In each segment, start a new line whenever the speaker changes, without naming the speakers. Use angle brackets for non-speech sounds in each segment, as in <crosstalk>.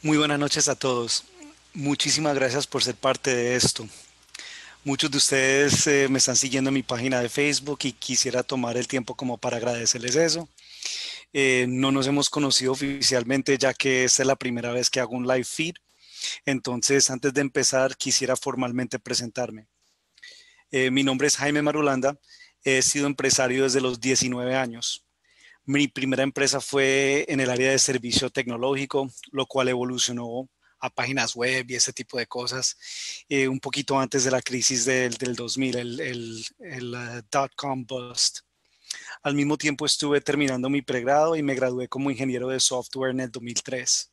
Muy buenas noches a todos. Muchísimas gracias por ser parte de esto. Muchos de ustedes eh, me están siguiendo en mi página de Facebook y quisiera tomar el tiempo como para agradecerles eso. Eh, no nos hemos conocido oficialmente ya que esta es la primera vez que hago un live feed. Entonces, antes de empezar, quisiera formalmente presentarme. Eh, mi nombre es Jaime Marulanda. He sido empresario desde los 19 años. Mi primera empresa fue en el área de servicio tecnológico, lo cual evolucionó a páginas web y ese tipo de cosas, eh, un poquito antes de la crisis del, 2000, el, el, eh, dot-com bust. Al mismo tiempo estuve terminando mi pregrado y me gradué como ingeniero de software en el 2003.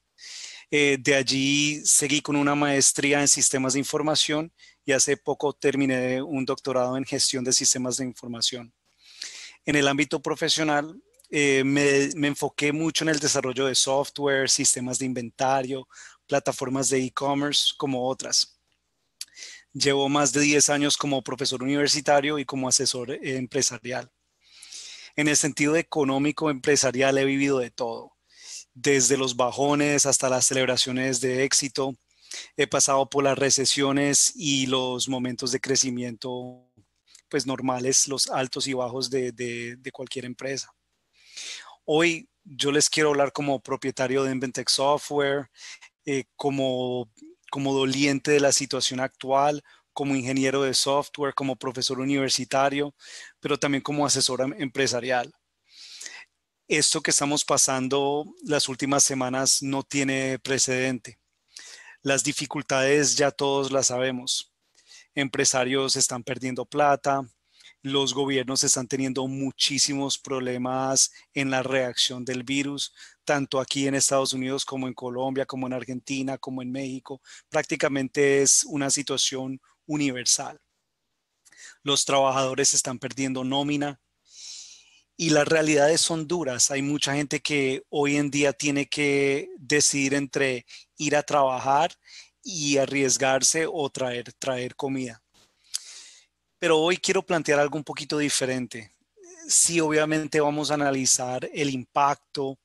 Eh, de allí seguí con una maestría en sistemas de información y hace poco terminé un doctorado en gestión de sistemas de información. En el ámbito profesional eh, me, enfoqué mucho en el desarrollo de software, sistemas de inventario, plataformas de e-commerce, como otras. Llevo más de 10 años como profesor universitario y como asesor empresarial. En el sentido económico empresarial he vivido de todo, desde los bajones hasta las celebraciones de éxito. He pasado por las recesiones y los momentos de crecimiento pues normales, los altos y bajos de cualquier empresa Hoy yo les quiero hablar como propietario de Inventec Software, eh, como, como doliente de la situación actual, como ingeniero de software, como profesor universitario, pero también como asesor em-, empresarial. Esto que estamos pasando las últimas semanas no tiene precedente. Las dificultades ya todos las sabemos. Empresarios están perdiendo plata, los gobiernos están teniendo muchísimos problemas en la reacción del virus, tanto aquí en Estados Unidos como en Colombia, como en Argentina, como en México. Prácticamente es una situación universal. Los trabajadores están perdiendo nómina y las realidades son duras. Hay mucha gente que hoy en día tiene que decidir entre ir a trabajar y arriesgarse o traer, traer comida pero hoy quiero plantear algo un poquito diferente. Sí, obviamente vamos a analizar el impacto,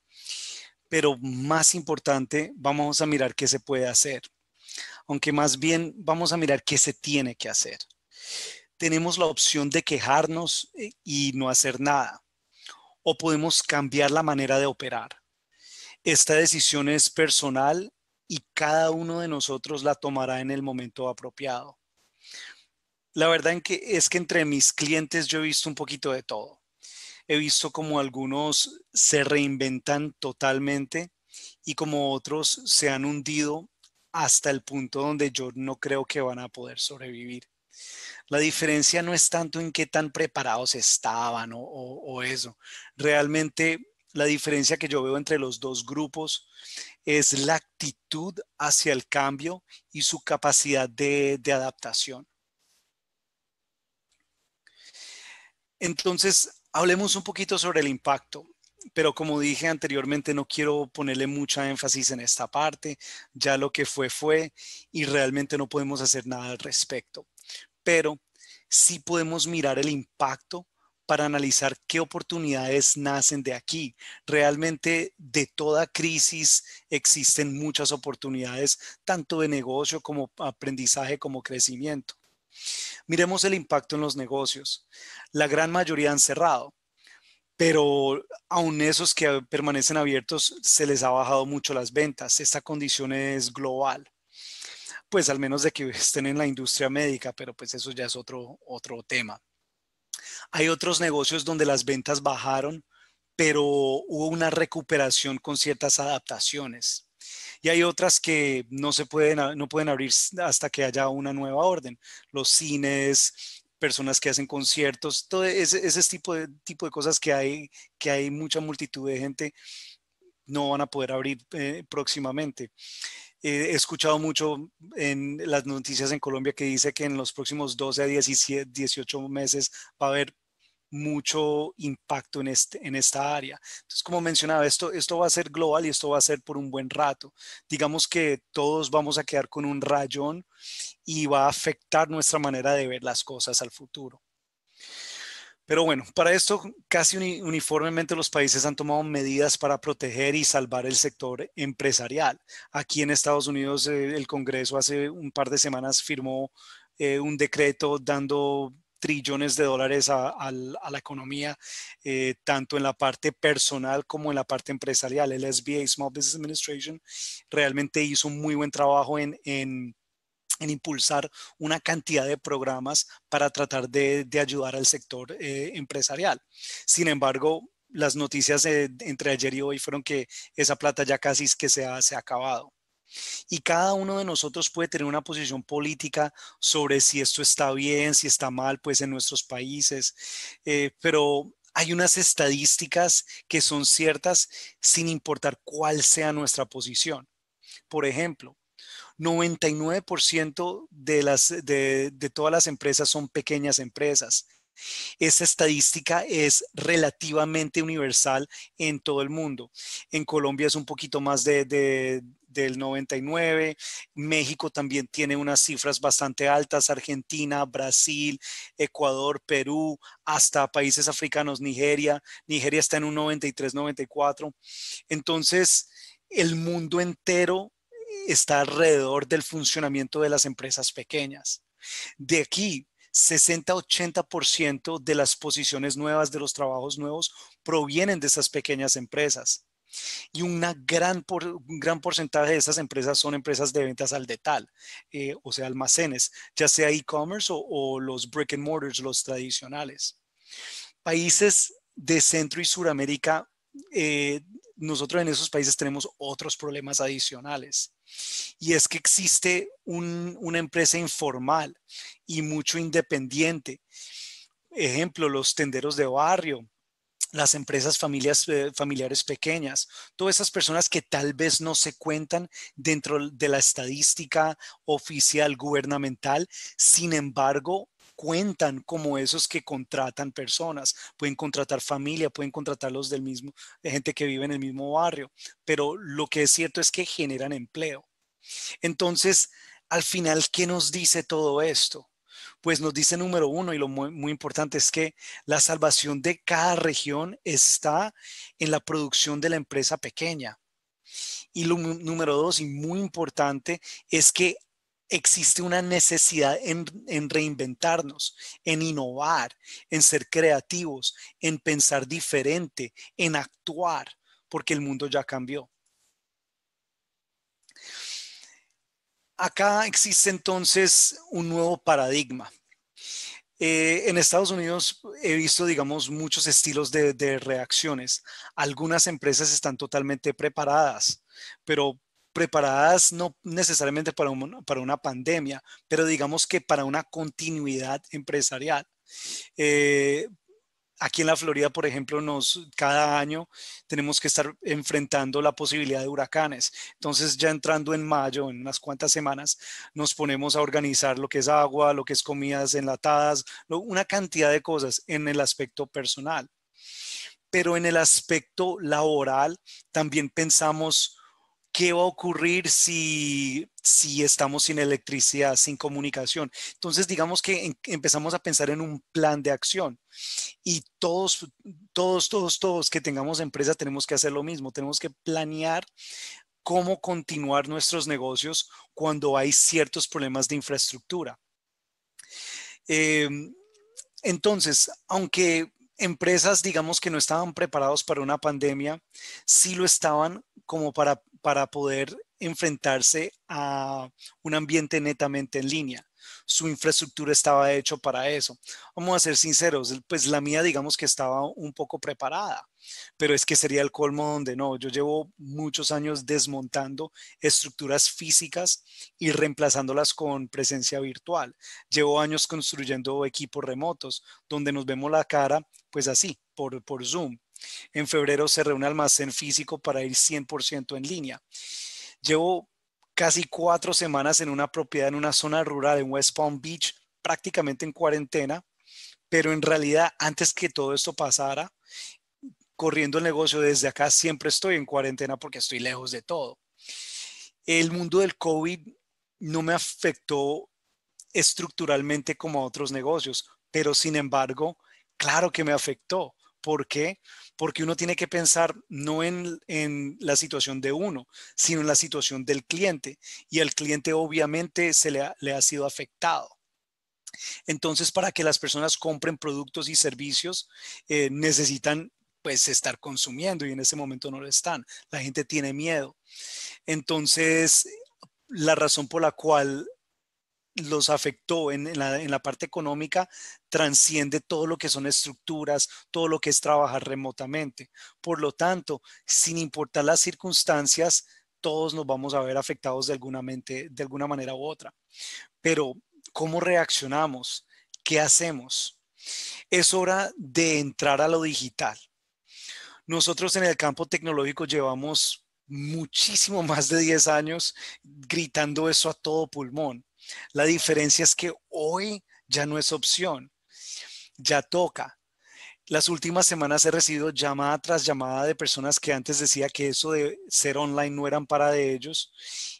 pero más importante, vamos a mirar qué se puede hacer, aunque más bien vamos a mirar qué se tiene que hacer. Tenemos la opción de quejarnos eh, y no hacer nada, o podemos cambiar la manera de operar. Esta decisión es personal y cada uno de nosotros la tomará en el momento apropiado. La verdad es que entre mis clientes yo he visto un poquito de todo. He visto como algunos se reinventan totalmente y como otros se han hundido hasta el punto donde yo no creo que van a poder sobrevivir. La diferencia no es tanto en qué tan preparados estaban o, eso. Realmente la diferencia que yo veo entre los dos grupos es la actitud hacia el cambio y su capacidad de adaptación. Entonces, hablemos un poquito sobre el impacto, pero como dije anteriormente, no quiero ponerle mucha énfasis en esta parte, ya lo que fue fue y realmente no podemos hacer nada al respecto, pero sí podemos mirar el impacto para analizar qué oportunidades nacen de aquí. Realmente de toda crisis existen muchas oportunidades, tanto de negocio como aprendizaje como crecimiento. Miremos el impacto en los negocios. La gran mayoría han cerrado, pero aun esos que permanecen abiertos se les ha bajado mucho las ventas. Esta condición es global. Pues al menos de que estén en la industria médica, pero pues eso ya es otro, otro tema. Hay otros negocios donde las ventas bajaron, pero hubo una recuperación con ciertas adaptaciones y hay otras que no se pueden, no pueden abrir hasta que haya una nueva orden. Los cines, personas que hacen conciertos, todo ese, tipo, de, tipo de cosas que hay, que hay mucha multitud de gente no van a poder abrir eh, próximamente. Eh, he escuchado mucho en las noticias en Colombia que dice que en los próximos 12 a 17, 18 meses va a haber mucho impacto en, este, en esta área. Entonces, como mencionaba, esto, esto va a ser global y esto va a ser por un buen rato. Digamos que todos vamos a quedar con un rayón y va a afectar nuestra manera de ver las cosas al futuro. Pero bueno, para esto casi uniformemente los países han tomado medidas para proteger y salvar el sector empresarial. Aquí en Estados Unidos eh, el Congreso hace un par de semanas firmó eh, un decreto dando trillones de dólares a, la economía, eh, tanto en la parte personal como en la parte empresarial. El SBA, Small Business Administration, realmente hizo un muy buen trabajo en, impulsar una cantidad de programas para tratar de, ayudar al sector eh, empresarial. Sin embargo, las noticias entre ayer y hoy fueron que esa plata ya casi es que se ha acabado. Y cada uno de nosotros puede tener una posición política sobre si esto está bien, si está mal, pues en nuestros países. Eh, pero hay unas estadísticas que son ciertas sin importar cuál sea nuestra posición. Por ejemplo, 99% de, las, de, todas las empresas son pequeñas empresas. Esa estadística es relativamente universal en todo el mundo. En Colombia es un poquito más de, del 99, México también tiene unas cifras bastante altas, Argentina, Brasil, Ecuador, Perú, hasta países africanos, Nigeria, Nigeria está en un 93, 94. Entonces, el mundo entero está alrededor del funcionamiento de las empresas pequeñas. De aquí, 60-80% de las posiciones nuevas, de los trabajos nuevos, provienen de esas pequeñas empresas. Y una gran un gran porcentaje de esas empresas son empresas de ventas al detal, eh, o sea, almacenes, ya sea e-commerce o, los brick and mortars, los tradicionales. Países de Centro y Suramérica eh, nosotros en esos países tenemos otros problemas adicionales. Y es que existe una empresa informal y mucho independiente. Ejemplo, los tenderos de barrio, las empresas familias, eh, familiares pequeñas, todas esas personas que tal vez no se cuentan dentro de la estadística oficial gubernamental, sin embargo, cuentan como esos que contratan personas, pueden contratar familia, pueden contratar los del mismo, gente que vive en el mismo barrio, pero lo que es cierto es que generan empleo. Entonces, al final, ¿qué nos dice todo esto? pues nos dice número uno, y lo muy, importante es que la salvación de cada región está en la producción de la empresa pequeña. Y lo número dos, y muy importante, es que existe una necesidad en, reinventarnos, en innovar, en ser creativos, en pensar diferente, en actuar, porque el mundo ya cambió. Acá existe entonces un nuevo paradigma. Eh, en Estados Unidos he visto, digamos, muchos estilos de, reacciones. Algunas empresas están totalmente preparadas, pero preparadas no necesariamente para, una pandemia, pero digamos que para una continuidad empresarial. Eh, Aquí en la Florida, por ejemplo, nos, cada año tenemos que estar enfrentando la posibilidad de huracanes. Entonces, ya entrando en mayo, en unas cuantas semanas, nos ponemos a organizar lo que es agua, lo que es comidas enlatadas, una cantidad de cosas en el aspecto personal. Pero en el aspecto laboral, también pensamos qué va a ocurrir si si estamos sin electricidad, sin comunicación. Entonces, digamos que empezamos a pensar en un plan de acción y todos, todos, todos, todos que tengamos empresa tenemos que hacer lo mismo, tenemos que planear cómo continuar nuestros negocios cuando hay ciertos problemas de infraestructura. Em, entonces, aunque empresas, digamos que no estaban preparados para una pandemia, sí lo estaban como para, para poder enfrentarse a un ambiente netamente en línea. Su infraestructura estaba hecho para eso. Vamos a ser sinceros, pues la mía digamos que estaba un poco preparada, pero es que sería el colmo donde no. Yo llevo muchos años desmontando estructuras físicas y reemplazándolas con presencia virtual. Llevo años construyendo equipos remotos donde nos vemos la cara pues así, por, por Zoom. En febrero se reúne almacén físico para ir 100% en línea. Llevo casi cuatro semanas en una propiedad en una zona rural en West Palm Beach, prácticamente en cuarentena, pero en realidad antes que todo esto pasara, corriendo el negocio desde acá, siempre estoy en cuarentena porque estoy lejos de todo. El mundo del COVID no me afectó estructuralmente como a otros negocios, pero sin embargo, claro que me afectó. ¿Por qué? Porque uno tiene que pensar no en, la situación de uno, sino en la situación del cliente. Y al cliente obviamente se le ha, sido afectado. Entonces, para que las personas compren productos y servicios, eh, necesitan pues estar consumiendo y en ese momento no lo están. La gente tiene miedo. Entonces, la razón por la cual los afectó en, la, parte económica transciende todo lo que son estructuras, todo lo que es trabajar remotamente. Por lo tanto, sin importar las circunstancias, todos nos vamos a ver afectados de alguna, mente, de alguna manera u otra. Pero, ¿cómo reaccionamos? ¿Qué hacemos? Es hora de entrar a lo digital. Nosotros en el campo tecnológico llevamos muchísimo <laughs> más de 10 años gritando eso a todo pulmón la diferencia es que hoy ya no es opción, ya toca. Las últimas semanas he recibido llamada tras llamada de personas que antes decía que eso de ser online no eran para de ellos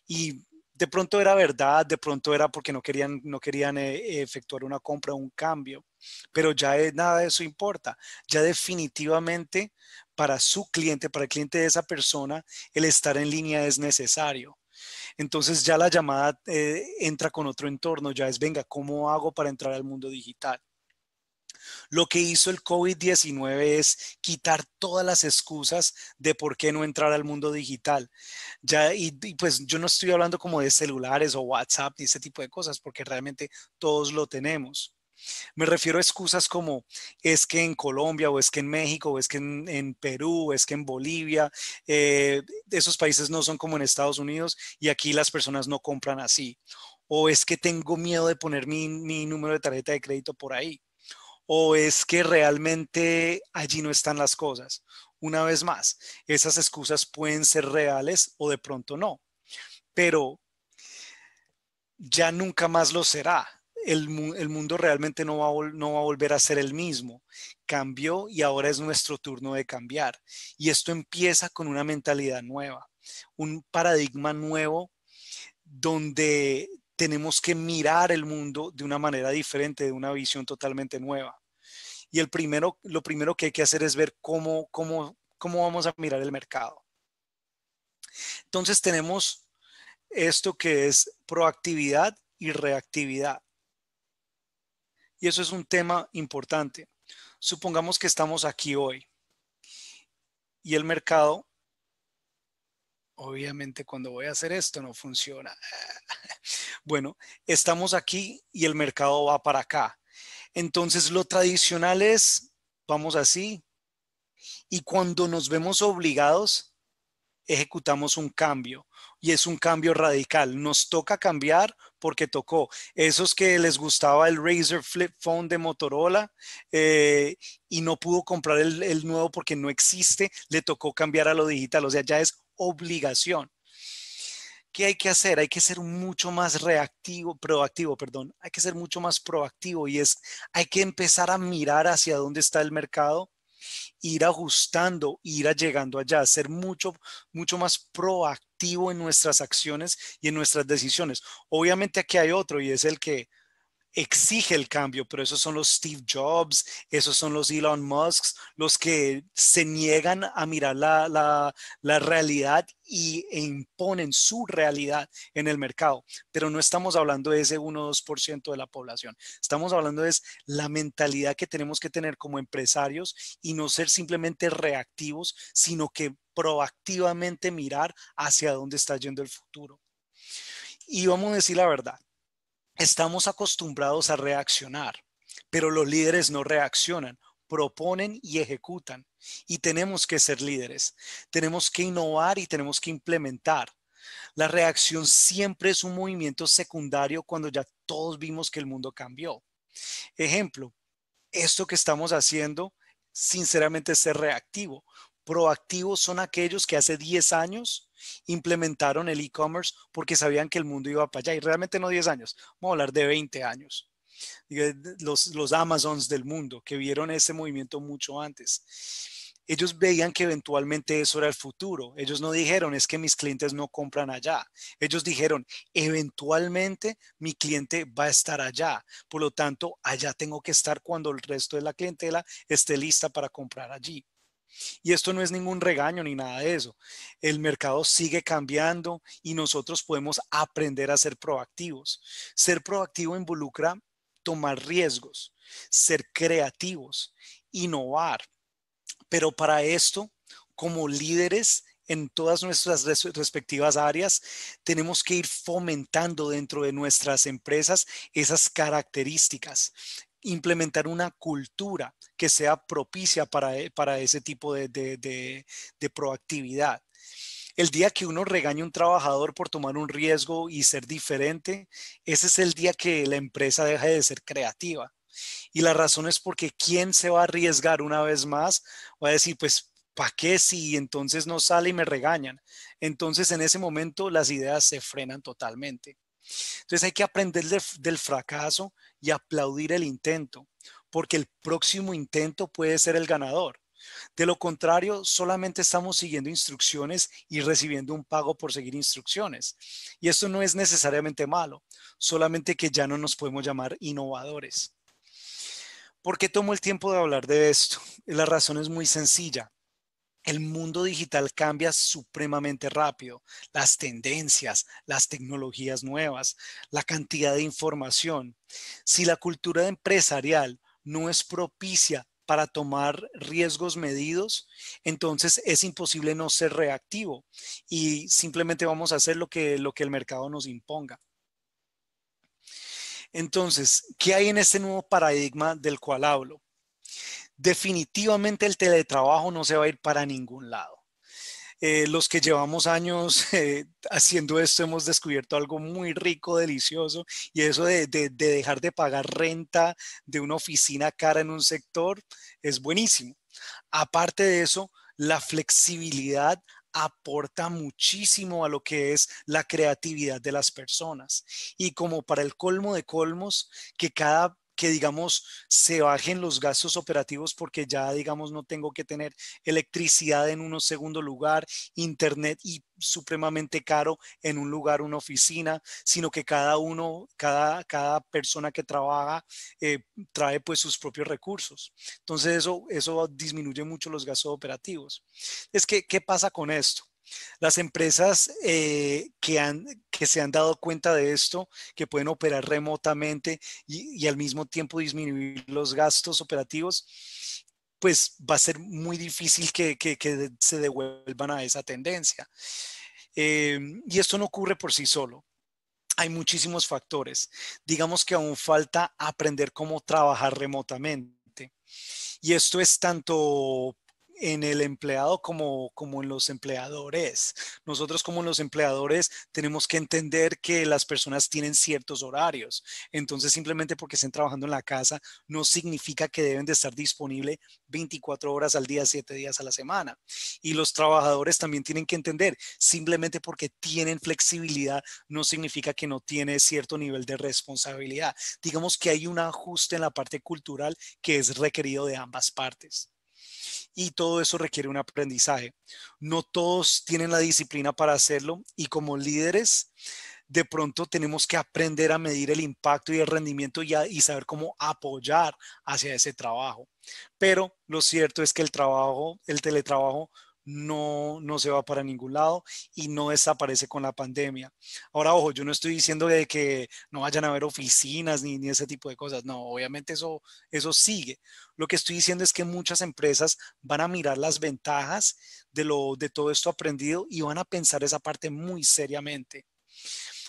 y de pronto era verdad, de pronto era porque no querían, no querían eh, efectuar una compra, o un cambio, pero ya nada de eso importa. Ya definitivamente para su cliente, para el cliente de esa persona, el estar en línea es necesario. Entonces ya la llamada eh, entra con otro entorno, ya es, venga, ¿cómo hago para entrar al mundo digital? Lo que hizo el COVID-19 es quitar todas las excusas de por qué no entrar al mundo digital. Ya, y, y, pues yo no estoy hablando como de celulares o WhatsApp y ese tipo de cosas, porque realmente todos lo tenemos. Me refiero a excusas como es que en Colombia o es que en México o es que en, Perú o es que en Bolivia, eh, esos países no son como en Estados Unidos y aquí las personas no compran así. O es que tengo miedo de poner mi número de tarjeta de crédito por ahí. O es que realmente allí no están las cosas. Una vez más, esas excusas pueden ser reales o de pronto no. Pero ya nunca más lo será el, mundo realmente no va, a, volver a ser el mismo. Cambió y ahora es nuestro turno de cambiar. Y esto empieza con una mentalidad nueva, un paradigma nuevo donde tenemos que mirar el mundo de una manera diferente, de una visión totalmente nueva. Y el primero, lo primero que hay que hacer es ver cómo vamos a mirar el mercado. Entonces tenemos esto que es proactividad y reactividad. Y eso es un tema importante. Supongamos que estamos aquí hoy y el mercado, obviamente cuando voy a hacer esto no funciona. <laughs> Bueno, estamos aquí y el mercado va para acá. Entonces lo tradicional es, vamos así, y cuando nos vemos obligados, ejecutamos un cambio y es un cambio radical. Nos toca cambiar porque tocó. Esos que les gustaba el Razer Flip Phone de Motorola eh, y no pudo comprar el, el nuevo porque no existe, le tocó cambiar a lo digital. O sea, ya es obligación. ¿qué hay que hacer? Hay que ser mucho más reactivo, proactivo, perdón, hay que ser mucho más proactivo y es, hay que empezar a mirar hacia dónde está el mercado ir ajustando, ir llegando allá, ser mucho, mucho más proactivo en nuestras acciones y en nuestras decisiones. Obviamente aquí hay otro y es el que exige el cambio, pero esos son los Steve Jobs, esos son los Elon Musk, los que se niegan a mirar la, realidad y, e imponen su realidad en el mercado. Pero no estamos hablando de ese 1 o 2% de la población, estamos hablando de la mentalidad que tenemos que tener como empresarios y no ser simplemente reactivos, sino que proactivamente mirar hacia dónde está yendo el futuro. Y vamos a decir la verdad, Estamos acostumbrados a reaccionar, pero los líderes no reaccionan, proponen y ejecutan. Y tenemos que ser líderes, tenemos que innovar y tenemos que implementar. La reacción siempre es un movimiento secundario cuando ya todos vimos que el mundo cambió. Ejemplo, esto que estamos haciendo sinceramente es ser reactivo, proactivos son aquellos que hace 10 años implementaron el e-commerce porque sabían que el mundo iba para allá. Y realmente no 10 años, vamos a hablar de 20 años. Eh, los, los Amazons del mundo que vieron ese movimiento mucho antes. Ellos veían que eventualmente eso era el futuro. Ellos no dijeron, es que mis clientes no compran allá. Ellos dijeron, eventualmente mi cliente va a estar allá. Por lo tanto, allá tengo que estar cuando el resto de la clientela esté lista para comprar allí. Y esto no es ningún regaño ni nada de eso. El mercado sigue cambiando y nosotros podemos aprender a ser proactivos. Ser proactivo involucra tomar riesgos, ser creativos, innovar. Pero para esto, como líderes en todas nuestras respectivas áreas, tenemos que ir fomentando dentro de nuestras empresas esas características, implementar una cultura que sea propicia para, e, ese tipo de, de, proactividad. El día que uno regaña a un trabajador por tomar un riesgo y ser diferente, ese es el día que la empresa deja de ser creativa. Y la razón es porque quién se va a arriesgar una vez más va a decir, pues, ¿para qué si entonces no sale y me regañan? Entonces, en ese momento, las ideas se frenan totalmente. Entonces hay que aprender del fracaso y aplaudir el intento, porque el próximo intento puede ser el ganador. De lo contrario, solamente estamos siguiendo instrucciones y recibiendo un pago por seguir instrucciones. Y esto no es necesariamente malo, solamente que ya no nos podemos llamar innovadores. ¿Por qué tomo el tiempo de hablar de esto? La razón es muy sencilla el mundo digital cambia supremamente rápido. Las tendencias, las tecnologías nuevas, la cantidad de información. Si la cultura empresarial no es propicia para tomar riesgos medidos, entonces es imposible no ser reactivo y simplemente vamos a hacer lo que, lo que el mercado nos imponga. Entonces, ¿qué hay en este nuevo paradigma del cual hablo? definitivamente el teletrabajo no se va a ir para ningún lado. Eh, los que llevamos años <laughs> eh, haciendo esto hemos descubierto algo muy rico, delicioso, y eso de, de, dejar de pagar renta de una oficina cara en un sector es buenísimo. Aparte de eso, la flexibilidad aporta muchísimo a lo que es la creatividad de las personas. Y como para el colmo de colmos, que cada que digamos se bajen los gastos operativos porque ya digamos no tengo que tener electricidad en un segundo lugar, internet y supremamente caro en un lugar, una oficina, sino que cada uno, cada, cada persona que trabaja eh, trae pues sus propios recursos. Entonces eso, eso disminuye mucho los gastos operativos. Es que, ¿qué pasa con esto? Las empresas eh, que, han, que se han dado cuenta de esto, que pueden operar remotamente y, al mismo tiempo disminuir los gastos operativos, pues va a ser muy difícil que, se devuelvan a esa tendencia. Eh, y esto no ocurre por sí solo. Hay muchísimos factores. Digamos que aún falta aprender cómo trabajar remotamente. Y esto es tanto en el empleado como, en los empleadores. Nosotros como los empleadores tenemos que entender que las personas tienen ciertos horarios. Entonces, simplemente porque estén trabajando en la casa no significa que deben de estar disponible 24 horas al día, 7 días a la semana. Y los trabajadores también tienen que entender, simplemente porque tienen flexibilidad no significa que no tiene cierto nivel de responsabilidad. Digamos que hay un ajuste en la parte cultural que es requerido de ambas partes y todo eso requiere un aprendizaje. No todos tienen la disciplina para hacerlo y como líderes de pronto tenemos que aprender a medir el impacto y el rendimiento y, y saber cómo apoyar hacia ese trabajo. Pero lo cierto es que el trabajo, el teletrabajo no, no se va para ningún lado y no desaparece con la pandemia. Ahora, ojo, yo no estoy diciendo de que no vayan a haber oficinas ni, ni ese tipo de cosas, no, obviamente eso, eso sigue. Lo que estoy diciendo es que muchas empresas van a mirar las ventajas de todo esto aprendido y van a pensar esa parte muy seriamente.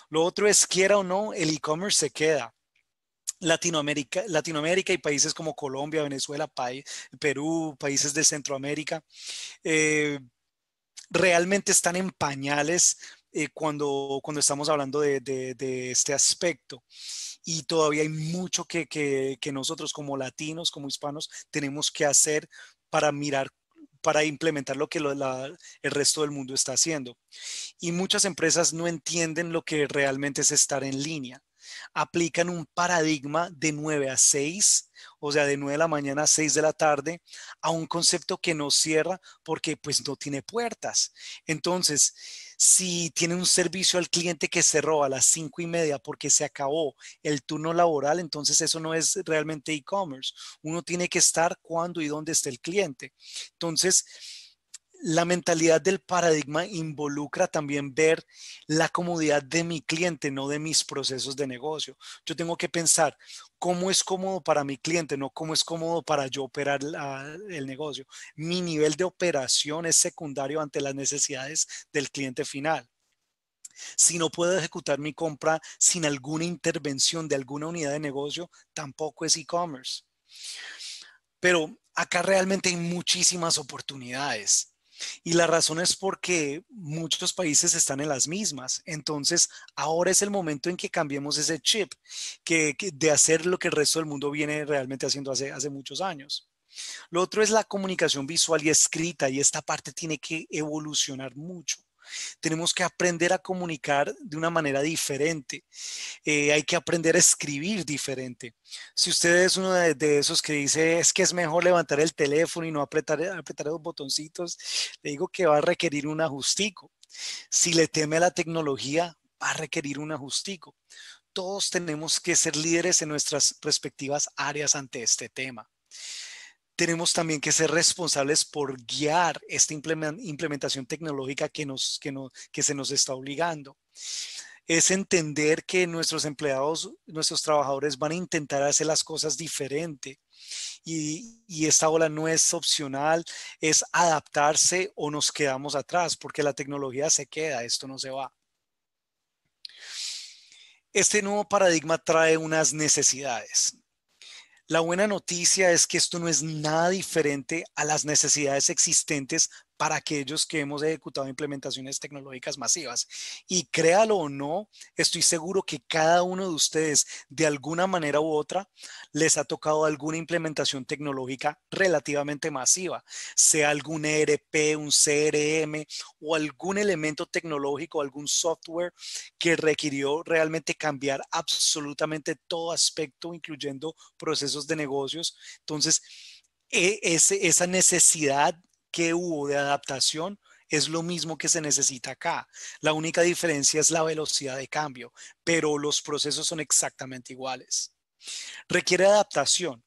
Lo otro es, quiera o no, el e-commerce se queda. Latinoamérica, Latinoamérica y países como Colombia, Venezuela, Perú, países de Centroamérica, eh, realmente están en pañales eh, cuando, cuando estamos hablando de, este aspecto. Y todavía hay mucho que, nosotros como latinos, como hispanos, tenemos que hacer para mirar para implementar lo que el resto del mundo está haciendo. Y muchas empresas no entienden lo que realmente es estar en línea aplican un paradigma de 9 a 6, o sea, de 9 de la mañana a 6 de la tarde, a un concepto que no cierra porque pues no tiene puertas. Entonces, si tiene un servicio al cliente que cerró a las 5 y media porque se acabó el turno laboral, entonces eso no es realmente e-commerce. Uno tiene que estar cuando y dónde está el cliente. Entonces, la mentalidad del paradigma involucra también ver la comodidad de mi cliente, no de mis procesos de negocio. Yo tengo que pensar cómo es cómodo para mi cliente, no cómo es cómodo para yo operar el negocio. Mi nivel de operación es secundario ante las necesidades del cliente final. Si no puedo ejecutar mi compra sin alguna intervención de alguna unidad de negocio, tampoco es e-commerce. Pero acá realmente hay muchísimas oportunidades y la razón es porque muchos países están en las mismas. Entonces, ahora es el momento en que cambiemos ese chip que, de hacer lo que el resto del mundo viene realmente haciendo hace muchos años. Lo otro es la comunicación visual y escrita y esta parte tiene que evolucionar mucho. Tenemos que aprender a comunicar de una manera diferente. Eh, hay que aprender a escribir diferente. Si usted es uno de, esos que dice es que es mejor levantar el teléfono y no apretar, apretar los botoncitos, le digo que va a requerir un ajustico. Si le teme a la tecnología, va a requerir un ajustico. Todos tenemos que ser líderes en nuestras respectivas áreas ante este tema tenemos también que ser responsables por guiar esta implementación tecnológica que, nos, que, se nos está obligando. Es entender que nuestros empleados, nuestros trabajadores van a intentar hacer las cosas diferente. Y, y, esta ola no es opcional, es adaptarse o nos quedamos atrás, porque la tecnología se queda, esto no se va. Este nuevo paradigma trae unas necesidades. La buena noticia es que esto no es nada diferente a las necesidades existentes para aquellos que hemos ejecutado implementaciones tecnológicas masivas. Y créalo o no, estoy seguro que cada uno de ustedes, de alguna manera u otra, les ha tocado alguna implementación tecnológica relativamente masiva, sea algún ERP, un CRM o algún elemento tecnológico, algún software que requirió realmente cambiar absolutamente todo aspecto, incluyendo procesos de negocios. Entonces, e, esa necesidad que hubo de adaptación es lo mismo que se necesita acá. La única diferencia es la velocidad de cambio, pero los procesos son exactamente iguales. Requiere adaptación.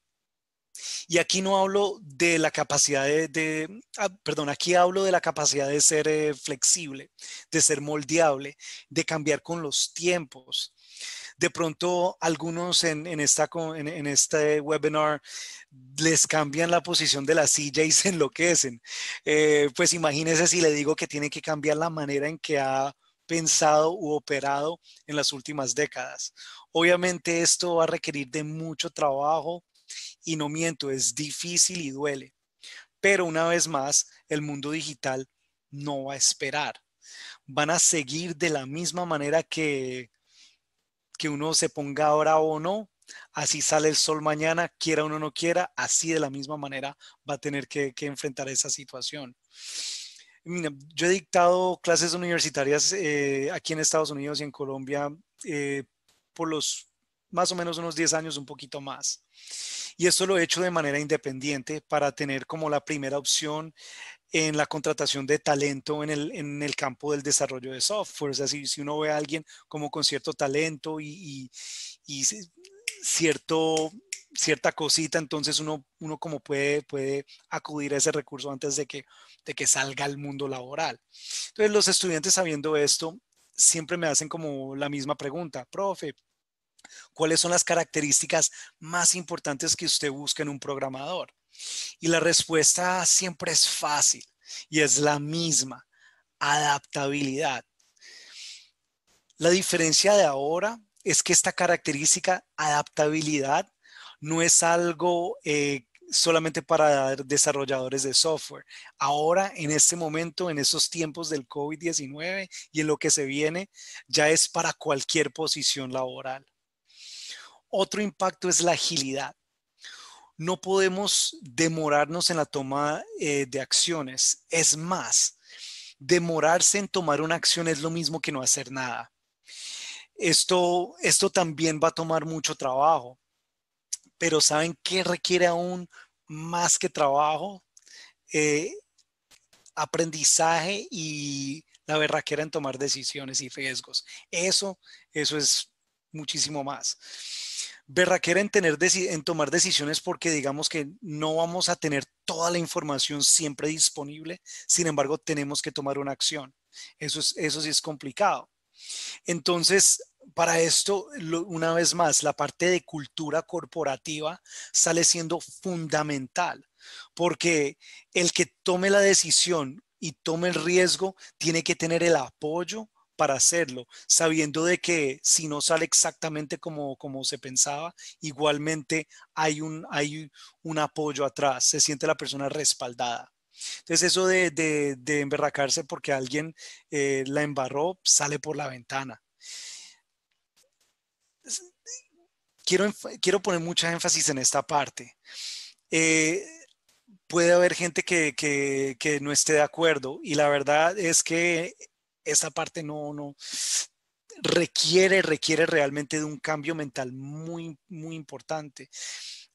Y aquí no hablo de la capacidad de, ah, perdón, aquí hablo de la capacidad de ser eh, flexible, de ser moldeable, de cambiar con los tiempos, de pronto algunos en, esta, este webinar les cambian la posición de la silla y <laughs> se enloquecen. Eh, pues imagínense si le digo que tiene que cambiar la manera en que ha pensado u operado en las últimas décadas. Obviamente esto va a requerir de mucho trabajo y no miento, es difícil y duele. Pero una vez más, el mundo digital no va a esperar. Van a seguir de la misma manera que que uno se ponga ahora o no, así sale el sol mañana, quiera uno no quiera, así de la misma manera va a tener que, enfrentar esa situación. yo he dictado clases universitarias eh, aquí en Estados Unidos y en Colombia eh, por los más o menos unos 10 años, un poquito más. Y esto lo he hecho de manera independiente para tener como la primera opción en la contratación de talento en el, campo del desarrollo de software. O sea, si, uno ve a alguien como con cierto talento y, y, cierto, cierta cosita, entonces uno, uno como puede, puede acudir a ese recurso antes de que, de que salga al mundo laboral. Entonces los estudiantes sabiendo esto siempre me hacen como la misma pregunta, profe, ¿cuáles son las características más importantes que usted busca en un programador? Y la respuesta siempre es fácil y es la misma, adaptabilidad. La diferencia de ahora es que esta característica adaptabilidad no es algo eh, solamente para desarrolladores de software. Ahora, en este momento, en esos tiempos del COVID-19 y en lo que se viene, ya es para cualquier posición laboral. Otro impacto es la agilidad no podemos demorarnos en la toma eh, de acciones. Es más, demorarse en tomar una acción es lo mismo que no hacer nada. Esto, esto también va a tomar mucho trabajo, pero ¿saben qué requiere aún más que trabajo? Eh, aprendizaje y la verraquera en tomar decisiones y riesgos. Eso, eso es muchísimo más berraquera en, tener, en tomar decisiones porque digamos que no vamos a tener toda la información siempre disponible, sin embargo tenemos que tomar una acción. Eso, sí es complicado. Entonces, para esto, una vez más, la parte de cultura corporativa sale siendo fundamental, porque el que tome la decisión y tome el riesgo tiene que tener el apoyo para hacerlo, sabiendo de que si no sale exactamente como, como se pensaba, igualmente hay un, hay un apoyo atrás, se siente la persona respaldada. Entonces eso de, de, emberracarse porque alguien eh, la embarró sale por la ventana. Quiero, quiero poner mucha énfasis en esta parte. Eh, puede haber gente que, no esté de acuerdo y la verdad es que esa parte no, no, requiere, requiere realmente de un cambio mental muy, muy importante.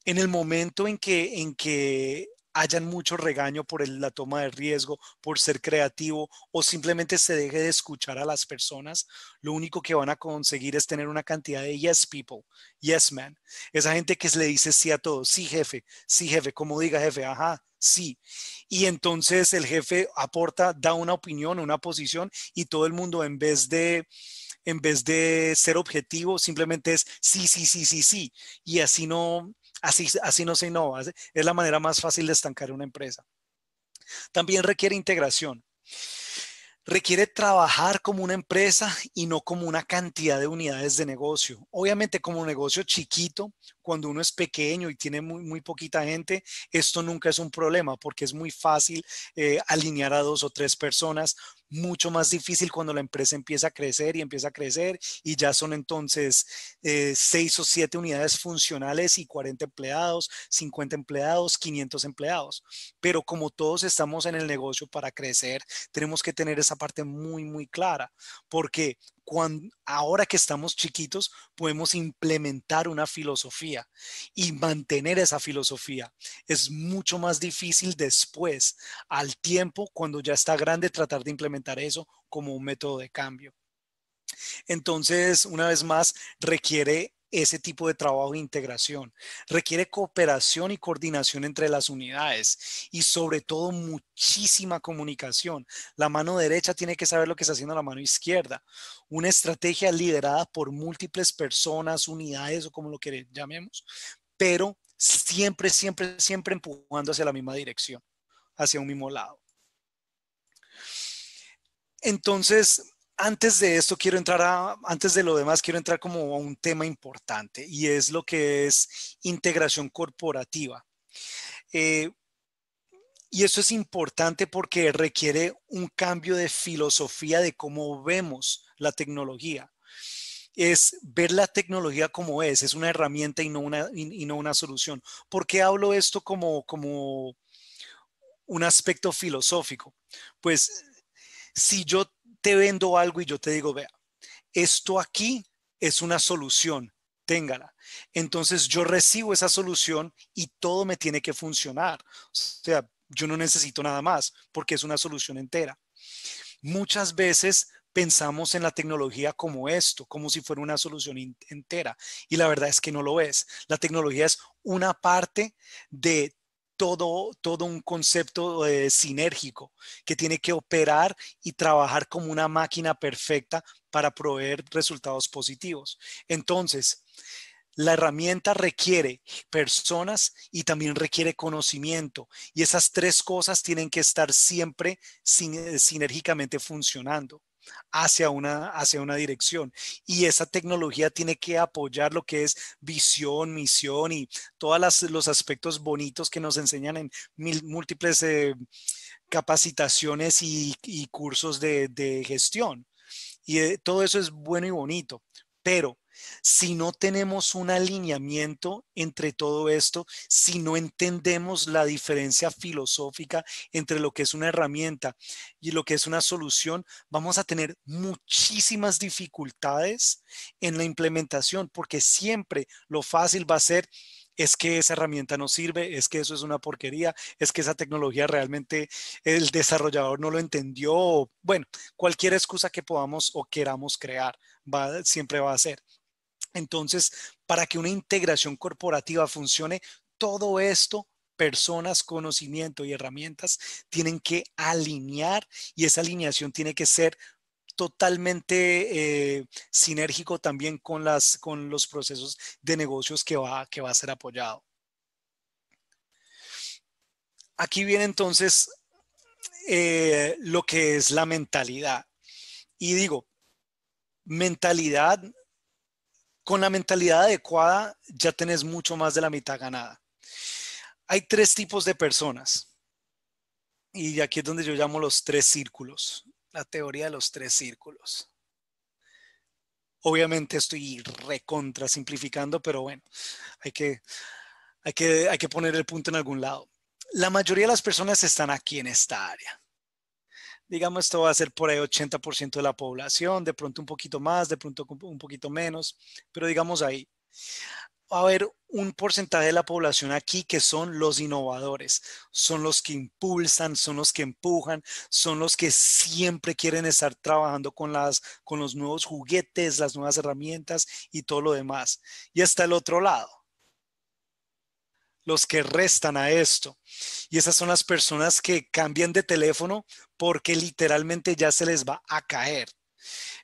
En el momento en que, en que hayan mucho regaño por la toma de riesgo, por ser creativo o simplemente se deje de escuchar a las personas, lo único que van a conseguir es tener una cantidad de yes people, yes man. Esa gente que le dice sí a todo, sí jefe, sí jefe, como diga jefe, ajá, Sí. Y entonces el jefe aporta, da una opinión, una posición y todo el mundo en vez de en vez de ser objetivo, simplemente es sí, sí, sí, sí, sí. Y así no, así, así no se innova. Es la manera más fácil de estancar una empresa. También requiere integración. Requiere trabajar como una empresa y no como una cantidad de unidades de negocio. Obviamente como un negocio chiquito, cuando uno es pequeño y tiene muy, poquita gente, esto nunca es un problema porque es muy fácil eh, alinear a dos o tres personas, mucho más difícil cuando la empresa empieza a crecer y empieza a crecer y ya son entonces eh, seis o siete unidades funcionales y 40 empleados, 50 empleados, 500 empleados. Pero como todos estamos en el negocio para crecer, tenemos que tener esa parte muy, muy clara porque cuando, ahora que estamos chiquitos, podemos implementar una filosofía y mantener esa filosofía. Es mucho más difícil después, al tiempo, cuando ya está grande, tratar de implementar eso como un método de cambio. Entonces, una vez más, requiere ese tipo de trabajo de integración. Requiere cooperación y coordinación entre las unidades y sobre todo muchísima comunicación. La mano derecha tiene que saber lo que está haciendo la mano izquierda. Una estrategia liderada por múltiples personas, unidades o como lo que llamemos, pero siempre, siempre, siempre empujando hacia la misma dirección, hacia un mismo lado. Entonces, antes de esto quiero entrar a, antes de lo demás, quiero entrar como a un tema importante y es lo que es integración corporativa. Eh, y eso es importante porque requiere un cambio de filosofía de cómo vemos la tecnología. Es ver la tecnología como es, es una herramienta y no una, y, no una solución. ¿Por qué hablo esto como, como un aspecto filosófico? Pues si yo te vendo algo y yo te digo, vea, esto aquí es una solución, téngala. Entonces yo recibo esa solución y todo me tiene que funcionar. O sea, yo no necesito nada más porque es una solución entera. Muchas veces pensamos en la tecnología como esto, como si fuera una solución entera. Y la verdad es que no lo es. La tecnología es una parte de todo, un concepto eh, sinérgico que tiene que operar y trabajar como una máquina perfecta para proveer resultados positivos. Entonces, la herramienta requiere personas y también requiere conocimiento. Y esas tres cosas tienen que estar siempre eh, sinérgicamente funcionando hacia una, hacia una dirección. Y esa tecnología tiene que apoyar lo que es visión, misión y todos los aspectos bonitos que nos enseñan en múltiples eh, capacitaciones y, cursos de, gestión. Y eh, todo eso es bueno y bonito, pero si no tenemos un alineamiento entre todo esto, si no entendemos la diferencia filosófica entre lo que es una herramienta y lo que es una solución, vamos a tener muchísimas dificultades en la implementación porque siempre lo fácil va a ser es que esa herramienta no sirve, es que eso es una porquería, es que esa tecnología realmente el desarrollador no lo entendió. Bueno, cualquier excusa que podamos o queramos crear va, siempre va a ser. Entonces, para que una integración corporativa funcione, todo esto personas, conocimiento y herramientas tienen que alinear y esa alineación tiene que ser totalmente eh, sinérgico también con, las, con los procesos de negocios que va, que va a ser apoyado. Aquí viene entonces eh, lo que es la mentalidad. Y digo, mentalidad, con la mentalidad adecuada ya tenés mucho más de la mitad ganada. Hay tres tipos de personas. Y aquí es donde yo llamo los tres círculos la teoría de los tres círculos. Obviamente estoy recontra simplificando, pero bueno, hay que, hay que, hay que poner el punto en algún lado. La mayoría de las personas están aquí en esta área digamos, esto va a ser por ahí 80% de la población, de pronto un poquito más, de pronto un poquito menos, pero digamos ahí a haber un porcentaje de la población aquí que son los innovadores, son los que impulsan, son los que empujan, son los que siempre quieren estar trabajando con, las, con los nuevos juguetes, las nuevas herramientas y todo lo demás. Y hasta el otro lado, los que restan a esto. Y esas son las personas que cambian de teléfono porque literalmente ya se les va a caer.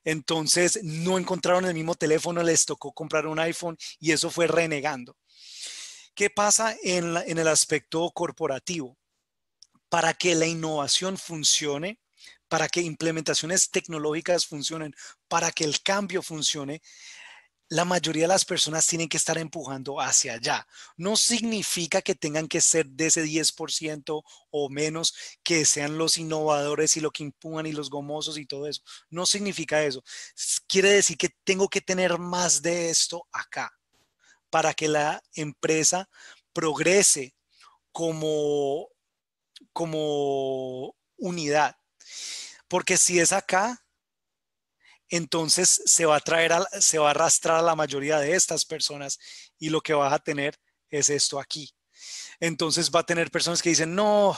Entonces no encontraron el mismo teléfono, les tocó comprar un iPhone y eso fue renegando. ¿Qué pasa en, el aspecto corporativo? Para que la innovación funcione, para que implementaciones tecnológicas funcionen, para que el cambio funcione, la mayoría de las personas tienen que estar empujando hacia allá. No significa que tengan que ser de ese 10% o menos, que sean los innovadores y lo que impugnan y los gomosos y todo eso. No significa eso. Quiere decir que tengo que tener más de esto acá para que la empresa progrese como, como unidad. Porque si es acá, entonces se va a traer, se va a arrastrar a la mayoría de estas personas y lo que vas a tener es esto aquí. Entonces va a tener personas que dicen, no,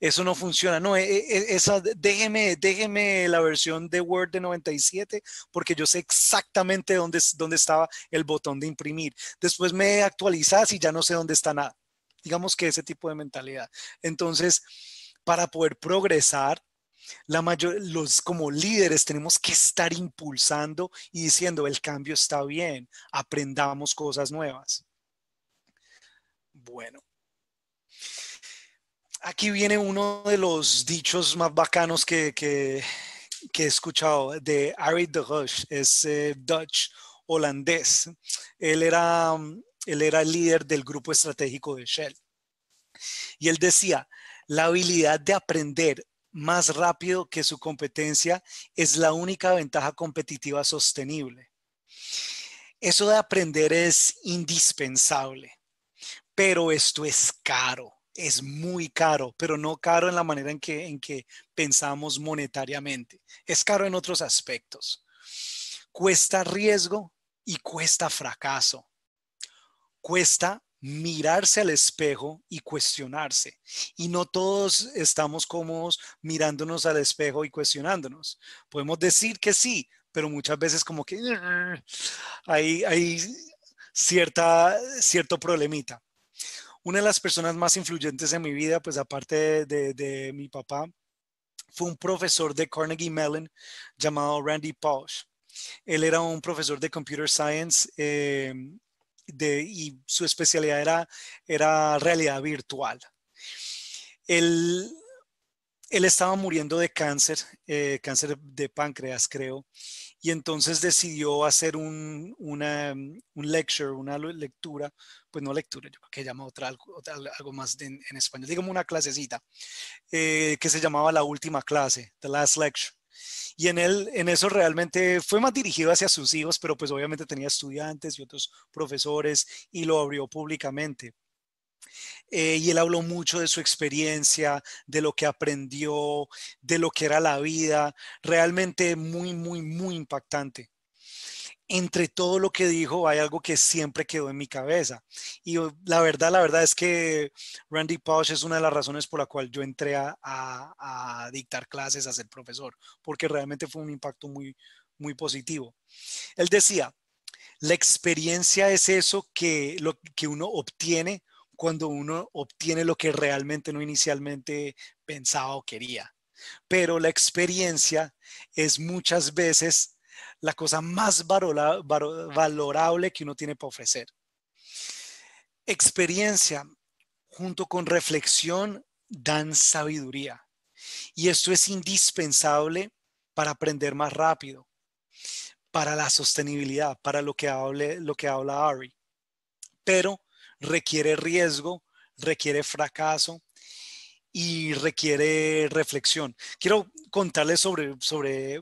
eso no funciona, no, e, e, e, esa, déjeme, déjeme la versión de Word de 97 porque yo sé exactamente dónde, dónde estaba el botón de imprimir. Después me actualizas y ya no sé dónde está nada. Digamos que ese tipo de mentalidad. Entonces, para poder progresar, la mayor, los como líderes tenemos que estar impulsando y diciendo el cambio está bien, aprendamos cosas nuevas. Bueno, aquí viene uno de los dichos más bacanos que, he escuchado de ari de Roche es eh, Dutch holandés. Él era, mm, él era el líder del grupo estratégico de Shell. Y él decía, la habilidad de aprender más rápido que su competencia es la única ventaja competitiva sostenible. Eso de aprender es indispensable, pero esto es caro, es muy caro, pero no caro en la manera en que, en que pensamos monetariamente, es caro en otros aspectos. Cuesta riesgo y cuesta fracaso. Cuesta mirarse al espejo y cuestionarse. Y no todos estamos cómodos mirándonos al espejo y cuestionándonos. Podemos decir que sí, pero muchas veces como que hay, cierta, cierto problemita. Una de las personas más influyentes en mi vida, pues aparte de, mi papá, fue un profesor de Carnegie Mellon llamado Randy Pausch. Él era un profesor de Computer Science eh, y su especialidad era, era realidad virtual. Él, él estaba muriendo de cáncer, eh, cáncer de páncreas, creo, y entonces decidió hacer un, una, lecture, una lectura, pues no lectura, yo que llama otra, algo más en, en español, digamos una clasecita, eh, que se llamaba La Última Clase, The Last Lecture. Y en, él, en eso realmente fue más dirigido hacia sus hijos, pero pues obviamente tenía estudiantes y otros profesores y lo abrió públicamente. Eh, y él habló mucho de su experiencia, de lo que aprendió, de lo que era la vida, realmente muy, muy, muy impactante entre todo lo que dijo hay algo que siempre quedó en mi cabeza. Y oh, la verdad, la verdad es que Randy Posh es una de las razones por la cual yo entré a, dictar clases, a ser profesor, porque realmente fue un impacto muy, muy positivo. Él decía, la experiencia es eso que, lo, que uno obtiene cuando uno obtiene lo que realmente no inicialmente pensaba o quería. Pero la experiencia es muchas veces la cosa más valorable que uno tiene para ofrecer. Experiencia junto con reflexión dan sabiduría. Y esto es indispensable para aprender más rápido, para la sostenibilidad, para lo que, hable, lo que habla Ari. Pero requiere riesgo, requiere fracaso y requiere reflexión. Quiero contarles sobre, sobre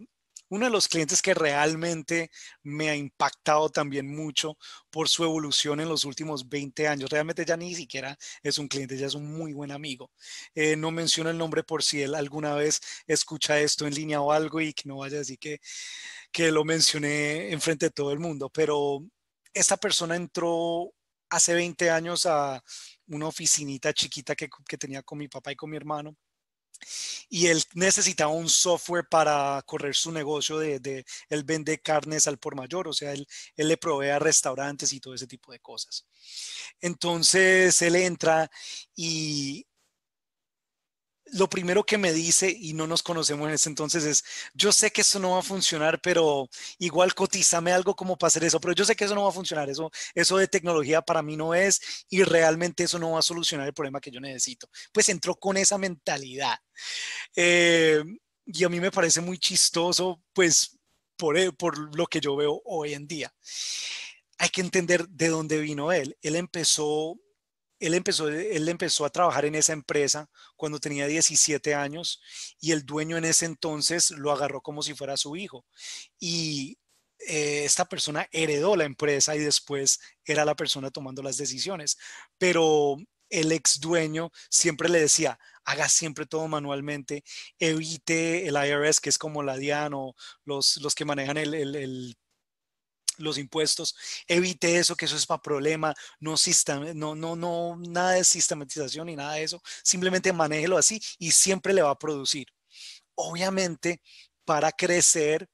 uno de los clientes que realmente me ha impactado también mucho por su evolución en los últimos 20 años. Realmente ya ni siquiera es un cliente, ya es un muy buen amigo. Eh, no menciono el nombre por si él alguna vez escucha esto en línea o algo y que no vaya a que, que lo mencioné enfrente de todo el mundo, pero esta persona entró hace 20 años a una oficinita chiquita que tenía con mi papá y con mi hermano y él necesita un software para correr su negocio de, él vende carnes al por mayor, o sea, él, él, le provee a restaurantes y todo ese tipo de cosas. Entonces él entra y lo primero que me dice, y no nos conocemos en ese entonces, es, yo sé que eso no va a funcionar, pero igual cotízame algo como para hacer eso, pero yo sé que eso no va a funcionar, eso, eso de tecnología para mí no es, y realmente eso no va a solucionar el problema que yo necesito. Pues entró con esa mentalidad. Eh, y a mí me parece muy chistoso, pues, por, e, por lo que yo veo hoy en día. Hay que entender de dónde vino él. Él empezó él empezó, él empezó a trabajar en esa empresa cuando tenía 17 años y el dueño en ese entonces lo agarró como si fuera su hijo. Y eh, esta persona heredó la empresa y después era la persona tomando las decisiones. Pero el ex dueño siempre le decía, haga siempre todo manualmente, evite el IRS, que es como la DIAN o los, los que manejan el, el, el los impuestos, evite eso, que eso es para problema, no, sistema, no, no, no, nada de sistematización ni nada de eso, simplemente manéjelo así y siempre le va a producir. Obviamente, para crecer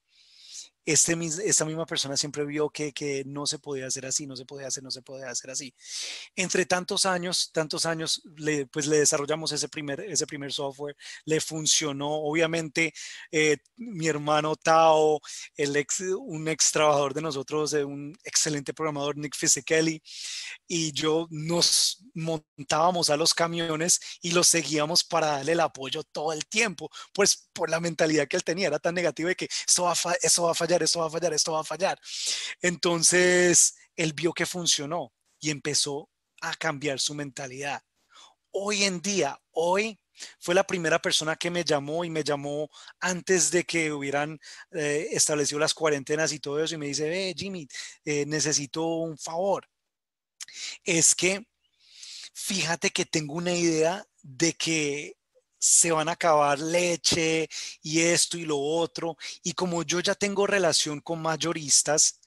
este, esta misma persona siempre vio que, que, no se podía hacer así, no se podía hacer, no se podía hacer así. Entre tantos años, tantos años, le, pues le desarrollamos ese primer, ese primer software, le funcionó. Obviamente, eh, mi hermano Tao, el ex, un ex trabajador de nosotros, un excelente programador, Nick Fisichelli y yo nos montábamos a los camiones y los seguíamos para darle el apoyo todo el tiempo, pues por la mentalidad que él tenía, era tan negativa de que eso va, eso va a fallar esto va a fallar, esto va a fallar. Entonces, él vio que funcionó y empezó a cambiar su mentalidad. Hoy en día, hoy fue la primera persona que me llamó y me llamó antes de que hubieran eh, establecido las cuarentenas y todo eso y me dice, ve Jimmy, eh, necesito un favor. Es que fíjate que tengo una idea de que se van a acabar leche y esto y lo otro. Y como yo ya tengo relación con mayoristas,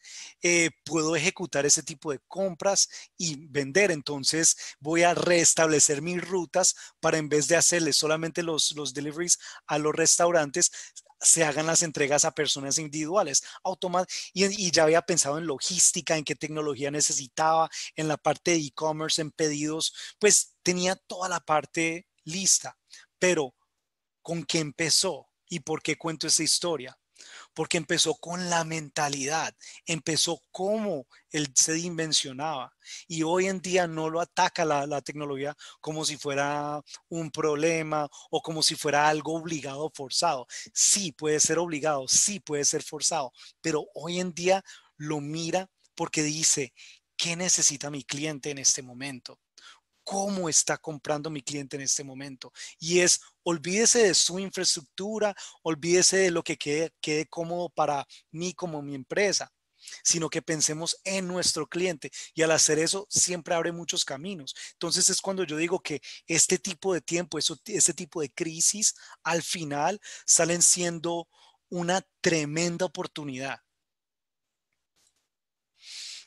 eh, puedo ejecutar ese tipo de compras y vender. Entonces voy a restablecer mis rutas para en vez de hacerle solamente los, deliveries a los restaurantes, se hagan las entregas a personas individuales. Automat y, ya había pensado en logística, en qué tecnología necesitaba, en la parte de e-commerce, en pedidos, pues tenía toda la parte lista pero con qué empezó y por qué cuento esa historia. Porque empezó con la mentalidad, empezó como él se dimensionaba y hoy en día no lo ataca la, la tecnología como si fuera un problema o como si fuera algo obligado o forzado. Sí puede ser obligado, sí puede ser forzado, pero hoy en día lo mira porque dice, ¿qué necesita mi cliente en este momento? cómo está comprando mi cliente en este momento. Y es, olvídese de su infraestructura, olvídese de lo que quede, cómodo para mí como mi empresa sino que pensemos en nuestro cliente. Y al hacer eso, siempre abre muchos caminos. Entonces es cuando yo digo que este tipo de tiempo, este tipo de crisis, al final salen siendo una tremenda oportunidad.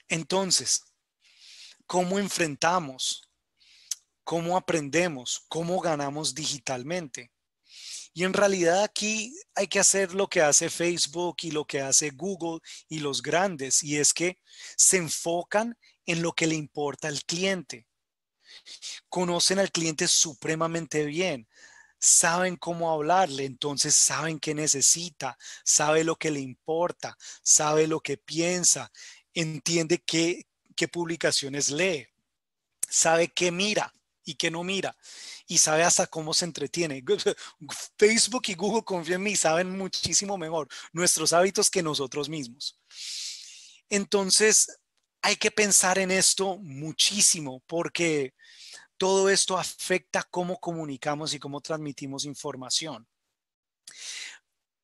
Entonces, ¿cómo enfrentamos cómo aprendemos, cómo ganamos digitalmente. Y en realidad aquí hay que hacer lo que hace Facebook y lo que hace Google y los grandes, y es que se enfocan en lo que le importa al cliente. Conocen al cliente supremamente bien, saben cómo hablarle, entonces saben qué necesita, sabe lo que le importa, sabe lo que piensa, entiende qué, qué publicaciones lee, sabe qué mira, y que no mira y sabe hasta cómo se entretiene. <laughs> Facebook y Google, confíen en mí, saben muchísimo mejor nuestros hábitos que nosotros mismos. Entonces, hay que pensar en esto muchísimo porque todo esto afecta cómo comunicamos y cómo transmitimos información.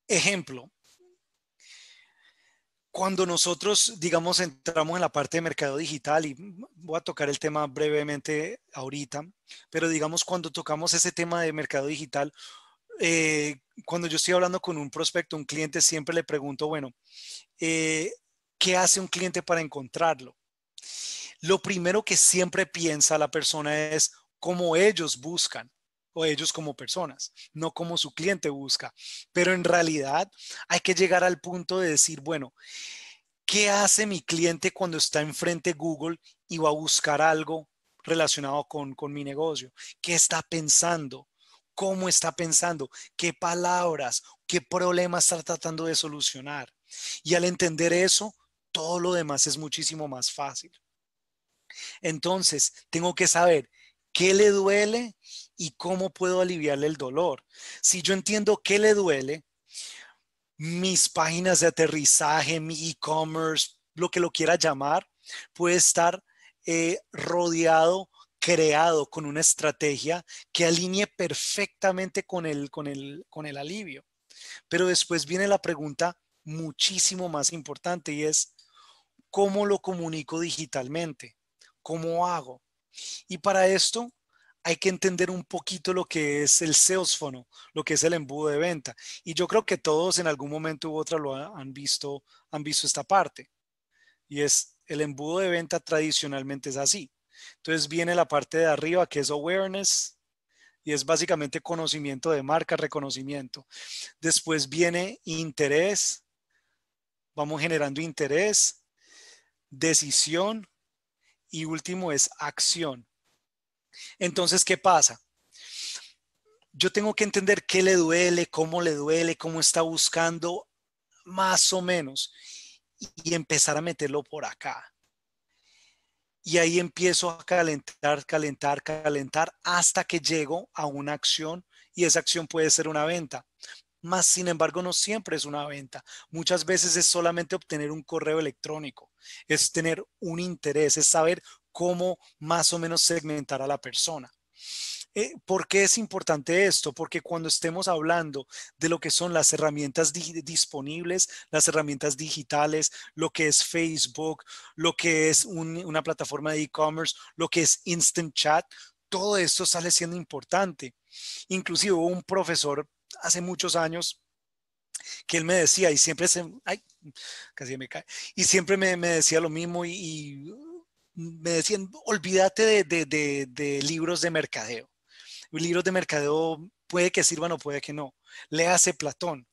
Ejemplo, cuando nosotros, digamos, entramos en la parte de mercado digital, y voy a tocar el tema brevemente ahorita, pero digamos, cuando tocamos ese tema de mercado digital, eh, cuando yo estoy hablando con un prospecto, un cliente, siempre le pregunto, bueno, eh, ¿qué hace un cliente para encontrarlo? Lo primero que siempre piensa la persona es cómo ellos buscan o ellos como personas, no como su cliente busca. Pero en realidad hay que llegar al punto de decir, bueno, ¿qué hace mi cliente cuando está enfrente Google y va a buscar algo relacionado con, con mi negocio? ¿Qué está pensando? ¿Cómo está pensando? ¿Qué palabras? ¿Qué problemas está tratando de solucionar? Y al entender eso, todo lo demás es muchísimo más fácil. Entonces, tengo que saber qué le duele y cómo puedo aliviarle el dolor. Si yo entiendo qué le duele, mis páginas de aterrizaje, mi e-commerce, lo que lo quiera llamar, puede estar eh, rodeado, creado con una estrategia que alinee perfectamente con el, con, el, con el alivio. Pero después viene la pregunta muchísimo más importante y es, ¿cómo lo comunico digitalmente? ¿Cómo hago? Y para esto hay que entender un poquito lo que es el sales lo que es el embudo de venta. Y yo creo que todos en algún momento u otra lo han visto, han visto esta parte. Y es el embudo de venta tradicionalmente es así. Entonces viene la parte de arriba que es awareness y es básicamente conocimiento de marca, reconocimiento. Después viene interés, vamos generando interés, decisión y último es acción. Entonces, ¿qué pasa? Yo tengo que entender qué le duele, cómo le duele, cómo está buscando, más o menos, y empezar a meterlo por acá. Y ahí empiezo a calentar, calentar, calentar hasta que llego a una acción y esa acción puede ser una venta. Más sin embargo, no siempre es una venta. Muchas veces es solamente obtener un correo electrónico, es tener un interés, es saber cómo más o menos segmentar a la persona. Eh, ¿Por qué es importante esto? Porque cuando estemos hablando de lo que son las herramientas disponibles, las herramientas digitales, lo que es Facebook, lo que es una plataforma de e-commerce, lo que es Instant Chat, todo esto sale siendo importante. Inclusive un profesor hace muchos años que él me decía y siempre me y siempre me, decía lo mismo y me decían, olvídate de, libros de mercadeo. Libros de mercadeo puede que sirvan o puede que no. Le hace Platón,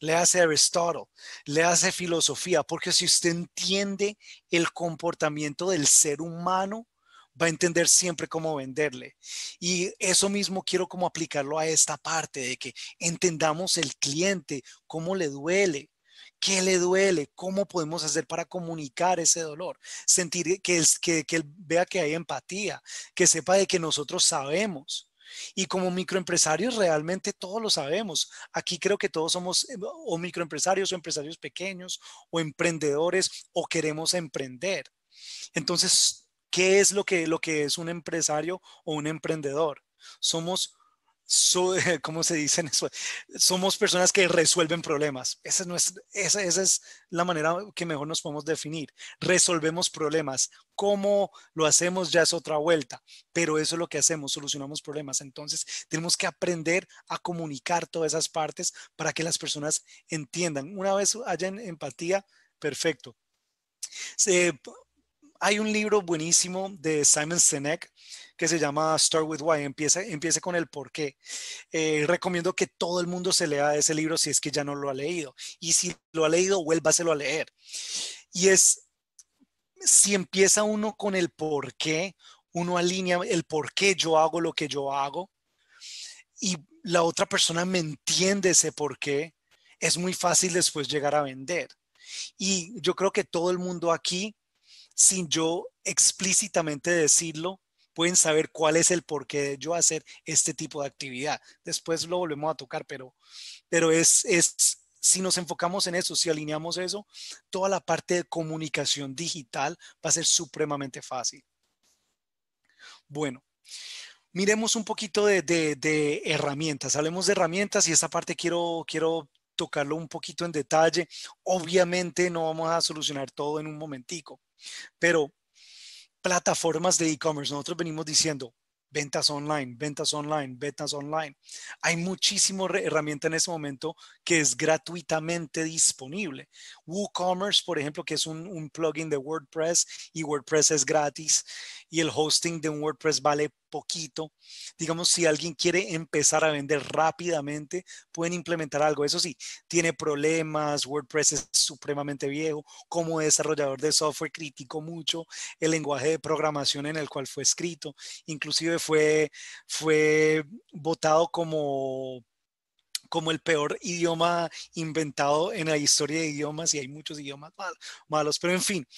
le hace Aristóteles, le hace filosofía, porque si usted entiende el comportamiento del ser humano, va a entender siempre cómo venderle. Y eso mismo quiero como aplicarlo a esta parte de que entendamos el cliente, cómo le duele, qué le duele, cómo podemos hacer para comunicar ese dolor, sentir que él, que, vea que hay empatía, que sepa de que nosotros sabemos. Y como microempresarios realmente todos lo sabemos. Aquí creo que todos somos eh, o microempresarios o empresarios pequeños o emprendedores o queremos emprender. Entonces, ¿qué es lo que, lo que es un empresario o un emprendedor? Somos <laughs> ¿cómo se dice eso? Somos personas que resuelven problemas. Esa, es esa, es la manera que mejor nos podemos definir. Resolvemos problemas. Cómo lo hacemos ya es otra vuelta, pero eso es lo que hacemos, solucionamos problemas. Entonces, tenemos que aprender a comunicar todas esas partes para que las personas entiendan. Una vez hayan empatía, perfecto. Se, hay un libro buenísimo de Simon Sinek que se llama Start with Why, Empieza empiece con el por qué. Eh, recomiendo que todo el mundo se lea ese libro si es que ya no lo ha leído. Y si lo ha leído, vuélvaselo a leer. Y es, si empieza uno con el por qué, uno alinea el por qué yo hago lo que yo hago y la otra persona me entiende ese por qué, es muy fácil después llegar a vender. Y yo creo que todo el mundo aquí sin yo explícitamente decirlo, pueden saber cuál es el porqué de yo hacer este tipo de actividad. Después lo volvemos a tocar, pero, pero es, es, si nos enfocamos en eso, si alineamos eso, toda la parte de comunicación digital va a ser supremamente fácil. Bueno, miremos un poquito de, herramientas. Hablemos de herramientas y esa parte quiero, quiero tocarlo un poquito en detalle. Obviamente no vamos a solucionar todo en un momentico. Pero plataformas de e-commerce, nosotros venimos diciendo, ventas online, ventas online, ventas online. Hay muchísimas herramienta en ese momento que es gratuitamente disponible. WooCommerce, por ejemplo, que es un, plugin de WordPress y WordPress es gratis y el hosting de un WordPress vale poquito. Digamos, si alguien quiere empezar a vender rápidamente, pueden implementar algo. Eso sí, tiene problemas, WordPress es supremamente viejo, como desarrollador de software critico mucho el lenguaje de programación en el cual fue escrito, inclusive fue, fue votado como como el peor idioma inventado en la historia de idiomas y hay muchos idiomas malos, pero en fin,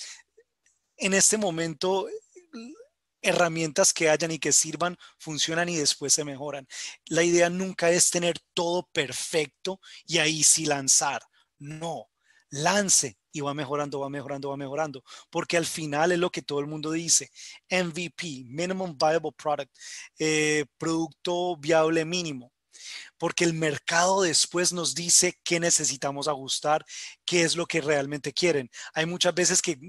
en este momento herramientas que hayan y que sirvan funcionan y después se mejoran. La idea nunca es tener todo perfecto y ahí sí lanzar. No, lance, y va mejorando, va mejorando, va mejorando, porque al final es lo que todo el mundo dice, MVP, Minimum Viable Product, eh, producto viable mínimo, porque el mercado después nos dice qué necesitamos ajustar, qué es lo que realmente quieren. Hay muchas veces que,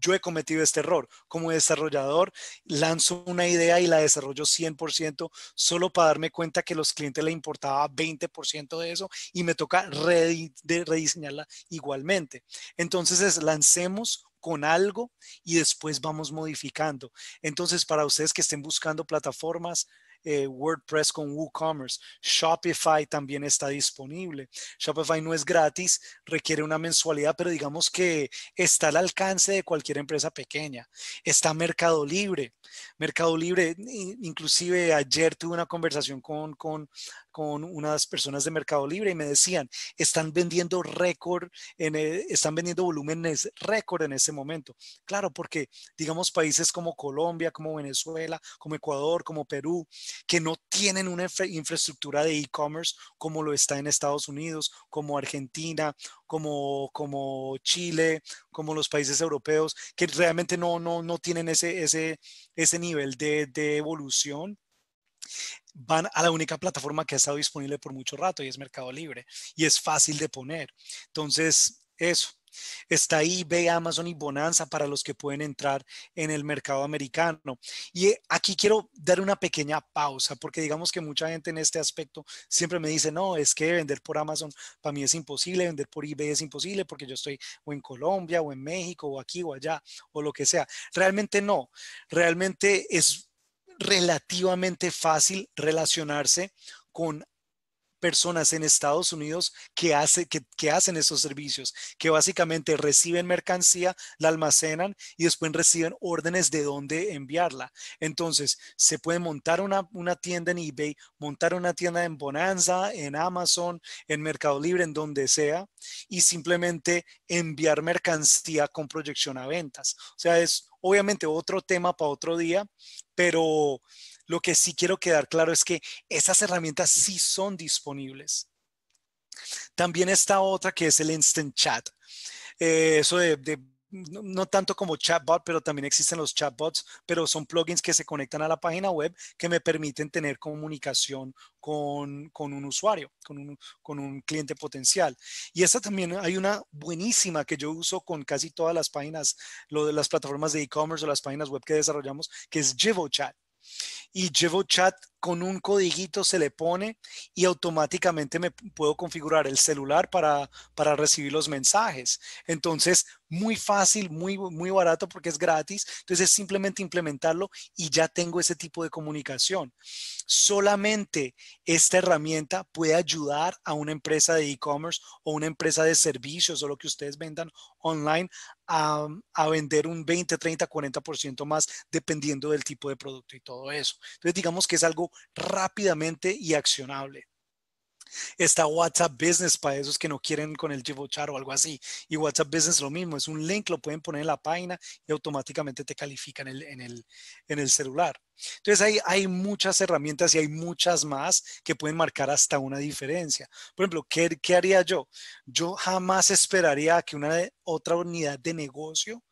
yo he cometido este error. Como desarrollador, lanzo una idea y la desarrollo 100% solo para darme cuenta que a los clientes le importaba 20% de eso y me toca rediseñarla igualmente. Entonces, lancemos con algo y después vamos modificando. Entonces, para ustedes que estén buscando plataformas, eh, WordPress con WooCommerce. Shopify también está disponible. Shopify no es gratis, requiere una mensualidad, pero digamos que está al alcance de cualquier empresa pequeña. Está Mercado Libre. Mercado Libre, inclusive ayer tuve una conversación con, con con unas personas de Mercado Libre y me decían, están vendiendo récord, en, eh, están vendiendo volúmenes récord en ese momento. Claro, porque digamos países como Colombia, como Venezuela, como Ecuador, como Perú, que no tienen una infraestructura de e-commerce como lo está en Estados Unidos, como Argentina, como, como Chile, como los países europeos, que realmente no, no, no tienen ese, ese, ese nivel de, de evolución van a la única plataforma que ha estado disponible por mucho rato y es Mercado Libre y es fácil de poner. Entonces, eso. Está eBay, Amazon y Bonanza para los que pueden entrar en el mercado americano. Y eh, aquí quiero dar una pequeña pausa porque digamos que mucha gente en este aspecto siempre me dice, no, es que vender por Amazon para mí es imposible, vender por eBay es imposible porque yo estoy o en Colombia o en México o aquí o allá o lo que sea. Realmente no, realmente es relativamente fácil relacionarse con personas en Estados Unidos que, hace, que, hacen esos servicios, que básicamente reciben mercancía, la almacenan y después reciben órdenes de dónde enviarla. Entonces, se puede montar una, una tienda en eBay, montar una tienda en Bonanza, en Amazon, en Mercado Libre, en donde sea, y simplemente enviar mercancía con proyección a ventas. O sea, es obviamente otro tema para otro día, pero lo que sí quiero quedar claro es que esas herramientas sí son disponibles. También está otra que es el Instant Chat. Eh, eso de no, tanto como chatbot, pero también existen los chatbots, pero son plugins que se conectan a la página web que me permiten tener comunicación con, un usuario, con un, cliente potencial. Y esta también hay una buenísima que yo uso con casi todas las páginas, lo de las plataformas de e-commerce o las páginas web que desarrollamos, que es JivoChat y llevo chat con un codiguito se le pone y automáticamente me puedo configurar el celular para, para recibir los mensajes. Entonces, muy fácil, muy, muy barato porque es gratis. Entonces, es simplemente implementarlo y ya tengo ese tipo de comunicación. Solamente esta herramienta puede ayudar a una empresa de e-commerce o una empresa de servicios o lo que ustedes vendan online Um, a, vender un 20, 30, 40% más dependiendo del tipo de producto y todo eso. Entonces digamos que es algo rápidamente y accionable. Está WhatsApp Business para esos que no quieren con el Char o algo así. Y WhatsApp Business lo mismo, es un link, lo pueden poner en la página y automáticamente te califican en el celular. Entonces hay, hay muchas herramientas y hay muchas más que pueden marcar hasta una diferencia. Por ejemplo, ¿qué, qué haría yo? Yo jamás esperaría que una otra unidad de negocio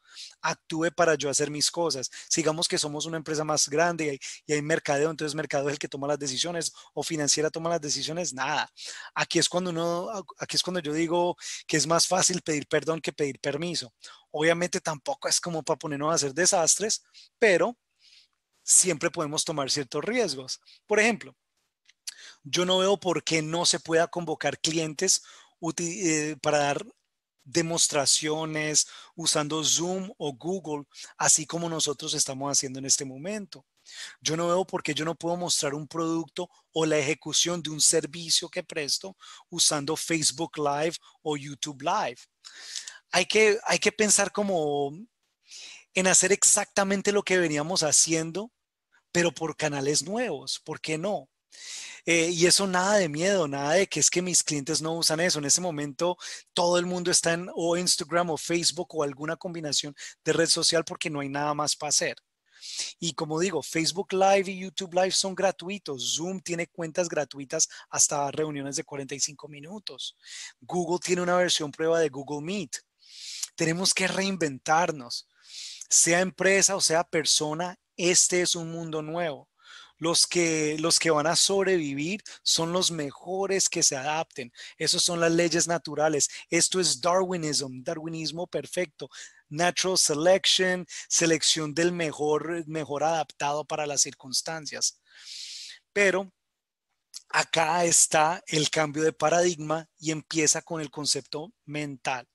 actúe para yo hacer mis cosas. Sigamos que somos una empresa más grande y hay, mercadeo, entonces mercadeo es el que toma las decisiones o financiera toma las decisiones, nada. Aquí es cuando uno, aquí es cuando yo digo que es más fácil pedir perdón que pedir permiso. Obviamente tampoco es como para ponernos a hacer desastres, pero siempre podemos tomar ciertos riesgos. Por ejemplo, yo no veo por qué no se pueda convocar clientes eh, para dar demostraciones usando Zoom o Google, así como nosotros estamos haciendo en este momento. Yo no veo por qué yo no puedo mostrar un producto o la ejecución de un servicio que presto usando Facebook Live o YouTube Live. Hay que, hay que pensar como en hacer exactamente lo que veníamos haciendo pero por canales nuevos, ¿por qué no? Eh, y eso nada de miedo, nada de que es que mis clientes no usan eso. En ese momento todo el mundo está en o Instagram o Facebook o alguna combinación de red social porque no hay nada más para hacer. Y como digo, Facebook Live y YouTube Live son gratuitos. Zoom tiene cuentas gratuitas hasta reuniones de 45 minutos. Google tiene una versión prueba de Google Meet. Tenemos que reinventarnos sea empresa o sea persona, este es un mundo nuevo. Los que, los que van a sobrevivir son los mejores que se adapten. Esas son las leyes naturales. Esto es Darwinism, darwinismo perfecto. Natural selection, selección del mejor, mejor adaptado para las circunstancias. Pero acá está el cambio de paradigma y empieza con el concepto mental.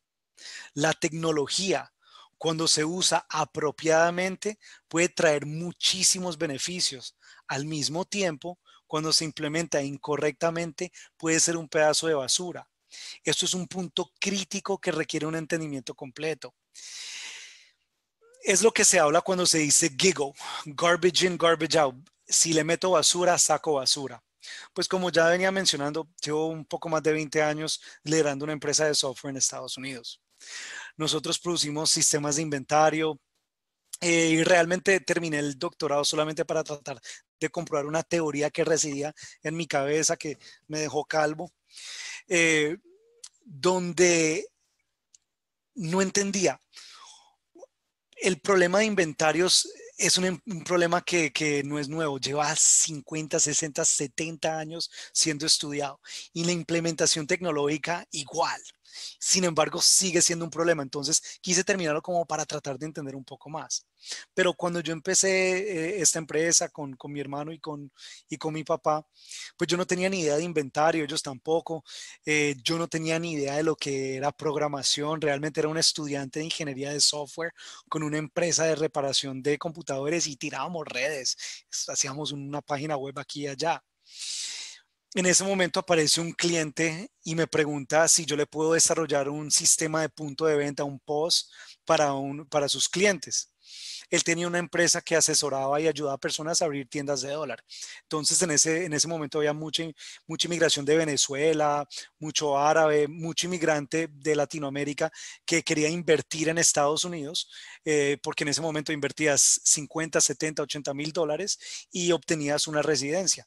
La tecnología cuando se usa apropiadamente, puede traer muchísimos beneficios. Al mismo tiempo, cuando se implementa incorrectamente, puede ser un pedazo de basura. Esto es un punto crítico que requiere un entendimiento completo. Es lo que se habla cuando se dice giggle, garbage in, garbage out. Si le meto basura, saco basura. Pues como ya venía mencionando, llevo un poco más de 20 años liderando una empresa de software en Estados Unidos. Nosotros producimos sistemas de inventario, eh, y realmente terminé el doctorado solamente para tratar de comprobar una teoría que residía en mi cabeza, que me dejó calvo, eh, donde no entendía. El problema de inventarios es un, problema que, que, no es nuevo, lleva 50, 60, 70 años siendo estudiado y la implementación tecnológica igual. Sin embargo, sigue siendo un problema. Entonces, quise terminarlo como para tratar de entender un poco más. Pero cuando yo empecé eh, esta empresa con, mi hermano y con, y con mi papá, pues yo no tenía ni idea de inventario, ellos tampoco. Eh, yo no tenía ni idea de lo que era programación. Realmente era un estudiante de ingeniería de software con una empresa de reparación de computadores y tirábamos redes. Hacíamos una página web aquí y allá en ese momento aparece un cliente y me pregunta si yo le puedo desarrollar un sistema de punto de venta, un POS, para, sus clientes. Él tenía una empresa que asesoraba y ayudaba a personas a abrir tiendas de dólar. Entonces, en ese, momento había mucha, mucha inmigración de Venezuela, mucho árabe, mucho inmigrante de Latinoamérica que quería invertir en Estados Unidos, eh, porque en ese momento invertías 50, 70, 80 mil dólares y obtenías una residencia.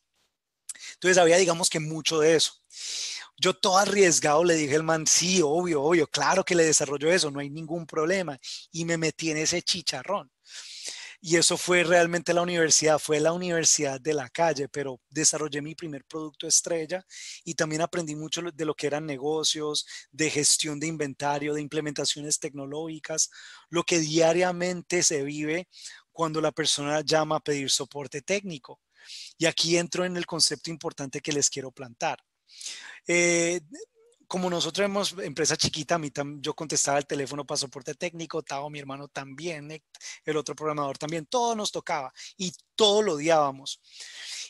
Entonces había, digamos que mucho de eso. Yo todo arriesgado le dije al man, sí, obvio, obvio, claro que le desarrollo eso, no hay ningún problema. Y me metí en ese chicharrón. Y eso fue realmente la universidad, fue la universidad de la calle, pero desarrollé mi primer producto estrella y también aprendí mucho de lo que eran negocios, de gestión de inventario, de implementaciones tecnológicas, lo que diariamente se vive cuando la persona llama a pedir soporte técnico. Y aquí entro en el concepto importante que les quiero plantar. Eh, como nosotros hemos empresa chiquita, a yo contestaba el teléfono para soporte técnico, Tao, mi hermano también, el otro programador también, todo nos tocaba y todo lo odiábamos.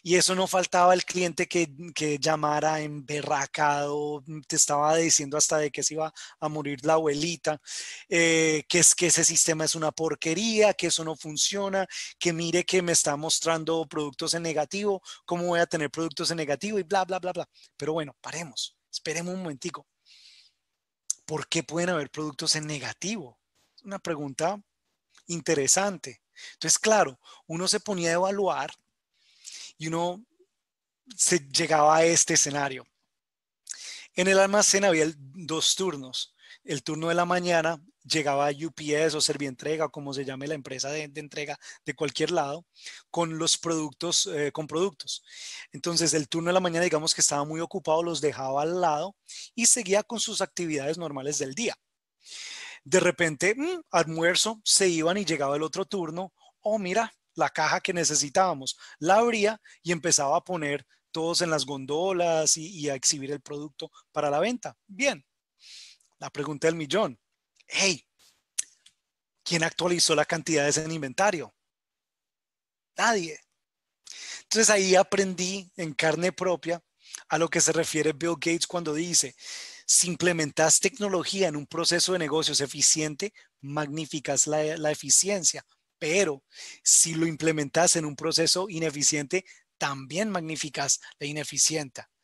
Y eso no faltaba el cliente que, que llamara emberracado, te estaba diciendo hasta de que se iba a morir la abuelita, eh, que es que ese sistema es una porquería, que eso no funciona, que mire que me está mostrando productos en negativo, cómo voy a tener productos en negativo y bla, bla, bla, bla. Pero bueno, paremos, esperemos un momentico. ¿Por qué pueden haber productos en negativo? Una pregunta interesante. Entonces, claro, uno se ponía a evaluar y uno se llegaba a este escenario. En el almacén había dos turnos. El turno de la mañana llegaba UPS o Servientrega Entrega, como se llame la empresa de, entrega de cualquier lado con los productos, eh, con productos. Entonces el turno de la mañana digamos que estaba muy ocupado, los dejaba al lado y seguía con sus actividades normales del día. De repente, mm, almuerzo, se iban y llegaba el otro turno. Oh, mira, la caja que necesitábamos, la abría y empezaba a poner todos en las gondolas y, a exhibir el producto para la venta. Bien, la pregunta del millón. Hey, ¿quién actualizó la cantidades en inventario? Nadie. Entonces ahí aprendí en carne propia a lo que se refiere Bill Gates cuando dice, si implementas tecnología en un proceso de negocios eficiente, magnificas la, eficiencia pero si lo implementas en un proceso ineficiente, también magnificas la,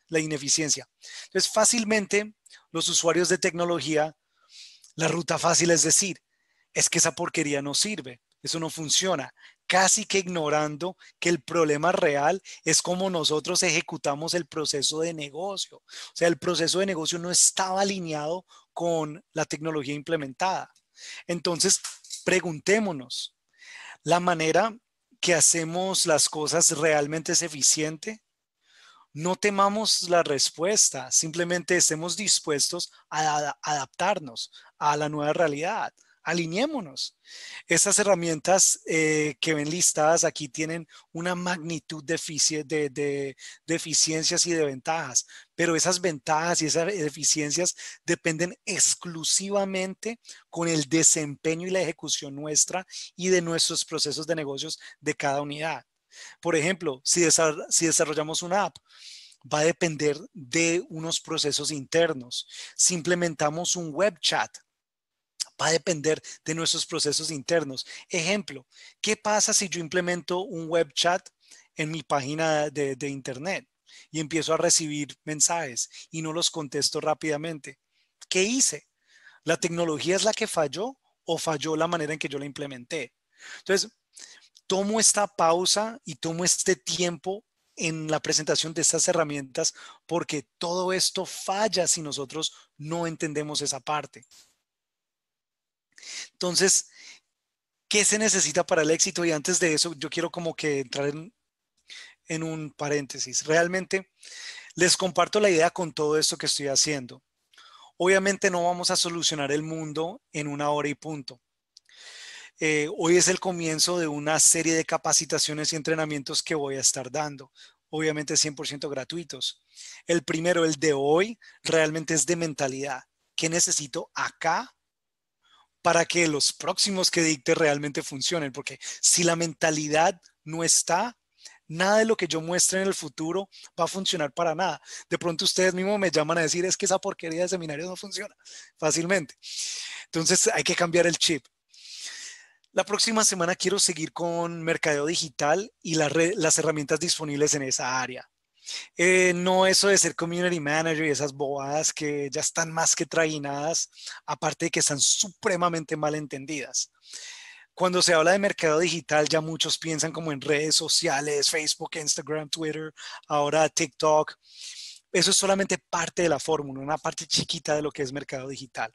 la ineficiencia. Entonces, fácilmente los usuarios de tecnología, la ruta fácil es decir, es que esa porquería no sirve, eso no funciona, casi que ignorando que el problema real es cómo nosotros ejecutamos el proceso de negocio. O sea, el proceso de negocio no estaba alineado con la tecnología implementada. Entonces, preguntémonos, la manera que hacemos las cosas realmente es eficiente. No temamos la respuesta, simplemente estemos dispuestos a adaptarnos a la nueva realidad, alineémonos. esas herramientas eh, que ven listadas aquí tienen una magnitud de, deficiencias eficiencias y de ventajas, pero esas ventajas y esas eficiencias dependen exclusivamente con el desempeño y la ejecución nuestra y de nuestros procesos de negocios de cada unidad. Por ejemplo, si, si desarrollamos una app, va a depender de unos procesos internos. Si implementamos un web chat, va a depender de nuestros procesos internos. Ejemplo, ¿qué pasa si yo implemento un web chat en mi página de, internet y empiezo a recibir mensajes y no los contesto rápidamente? ¿Qué hice? ¿La tecnología es la que falló o falló la manera en que yo la implementé? Entonces, tomo esta pausa y tomo este tiempo en la presentación de estas herramientas porque todo esto falla si nosotros no entendemos esa parte. Entonces, ¿qué se necesita para el éxito? Y antes de eso, yo quiero como que entrar en, un paréntesis. Realmente, les comparto la idea con todo esto que estoy haciendo. Obviamente no vamos a solucionar el mundo en una hora y punto. Eh, hoy es el comienzo de una serie de capacitaciones y entrenamientos que voy a estar dando, obviamente 100% gratuitos. El primero, el de hoy, realmente es de mentalidad. ¿Qué necesito acá para que los próximos que dicte realmente funcionen, porque si la mentalidad no está, nada de lo que yo muestre en el futuro va a funcionar para nada. De pronto ustedes mismos me llaman a decir, es que esa porquería de seminarios no funciona fácilmente. Entonces hay que cambiar el chip. La próxima semana quiero seguir con mercadeo digital y las herramientas disponibles en esa área. Eh, no eso de ser community manager y esas bobadas que ya están más que trainadas, aparte de que están supremamente mal entendidas. Cuando se habla de mercado digital, ya muchos piensan como en redes sociales, Facebook, Instagram, Twitter, ahora TikTok. Eso es solamente parte de la fórmula, una parte chiquita de lo que es mercado digital.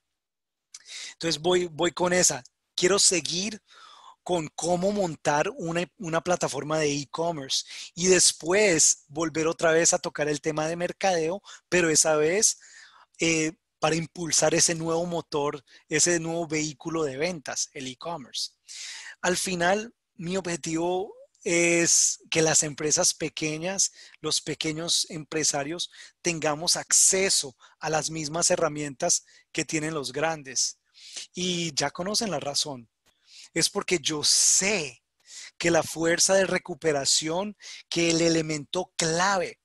Entonces voy, voy con esa. Quiero seguir con cómo montar una, plataforma de e-commerce y después volver otra vez a tocar el tema de mercadeo, pero esa vez eh, para impulsar ese nuevo motor, ese nuevo vehículo de ventas, el e-commerce. Al final, mi objetivo es que las empresas pequeñas, los pequeños empresarios, tengamos acceso a las mismas herramientas que tienen los grandes. Y ya conocen la razón es porque yo sé que la fuerza de recuperación, que el elemento clave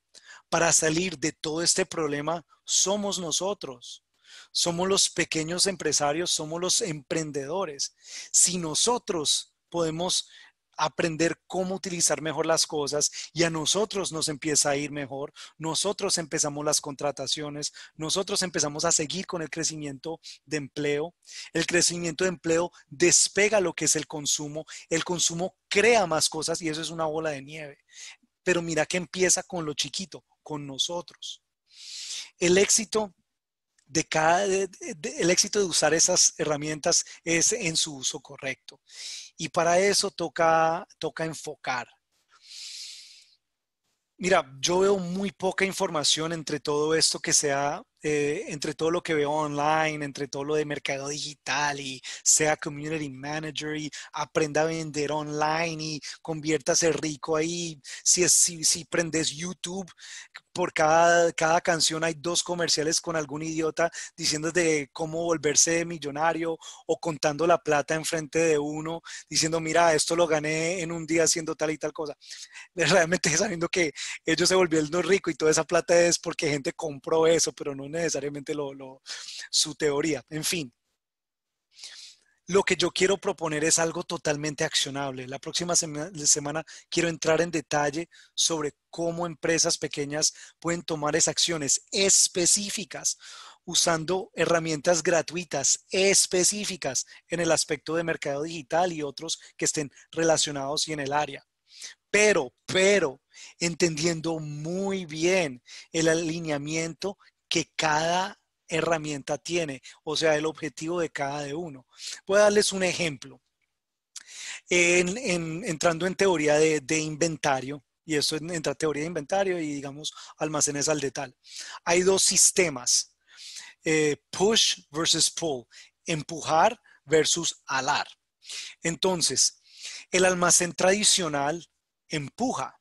para salir de todo este problema somos nosotros. Somos los pequeños empresarios, somos los emprendedores. Si nosotros podemos aprender cómo utilizar mejor las cosas y a nosotros nos empieza a ir mejor, nosotros empezamos las contrataciones, nosotros empezamos a seguir con el crecimiento de empleo, el crecimiento de empleo despega lo que es el consumo, el consumo crea más cosas y eso es una bola de nieve. Pero mira que empieza con lo chiquito, con nosotros. El éxito cada, el éxito de usar esas herramientas es en su uso correcto. Y para eso toca, toca enfocar. Mira, yo veo muy poca información entre todo esto que se ha eh, entre todo lo que veo online, entre todo lo de mercado digital y sea community manager y aprenda a vender online y conviértase rico ahí. Si, si, si prendes YouTube, por cada, cada canción hay dos comerciales con algún idiota diciendo de cómo volverse millonario o contando la plata enfrente de uno, diciendo, mira, esto lo gané en un día haciendo tal y tal cosa. <laughs> Realmente sabiendo que ellos se volvieron ricos y toda esa plata es porque gente compró eso, pero no necesariamente su teoría. En fin, lo que yo quiero proponer es algo totalmente accionable. La próxima semana, semana quiero entrar en detalle sobre cómo empresas pequeñas pueden tomar esas acciones específicas usando herramientas gratuitas específicas en el aspecto de mercado digital y otros que estén relacionados y en el área. Pero, pero, entendiendo muy bien el alineamiento que cada herramienta tiene, o sea, el objetivo de cada de uno. Voy a darles un ejemplo. En, entrando en teoría de, inventario, y esto entra teoría de inventario y digamos almacenes al detalle. Hay dos sistemas, eh, push versus pull, empujar versus alar. Entonces, el almacén tradicional empuja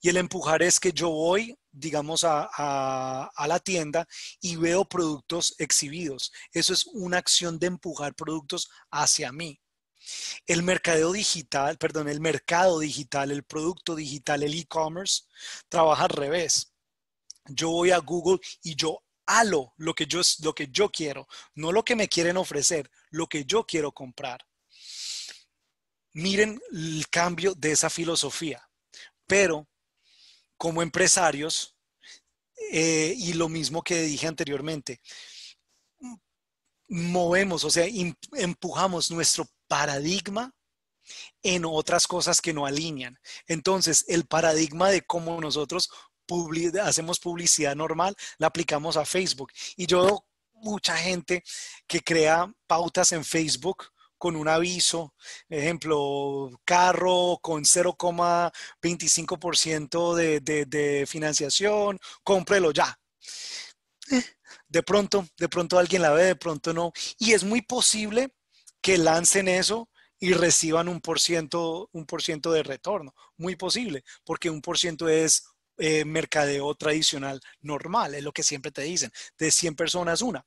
y el empujar es que yo voy digamos, a, la tienda y veo productos exhibidos. Eso es una acción de empujar productos hacia mí. El mercadeo digital, perdón, el mercado digital, el producto digital, el e-commerce, trabaja al revés. Yo voy a Google y yo halo lo que yo, lo que yo quiero, no lo que me quieren ofrecer, lo que yo quiero comprar. Miren el cambio de esa filosofía, pero como empresarios eh, y lo mismo que dije anteriormente, movemos, o sea, empujamos nuestro paradigma en otras cosas que no alinean. Entonces, el paradigma de cómo nosotros hacemos publicidad normal, la aplicamos a Facebook. Y yo mucha gente que crea pautas en Facebook con un aviso, ejemplo, carro con 0,25% de, financiación, cómprelo ya. Eh, de pronto, de pronto alguien la ve, de pronto no. Y es muy posible que lancen eso y reciban un por ciento, un de retorno. Muy posible, porque un por ciento es eh, mercadeo tradicional normal, es lo que siempre te dicen, de 100 personas una.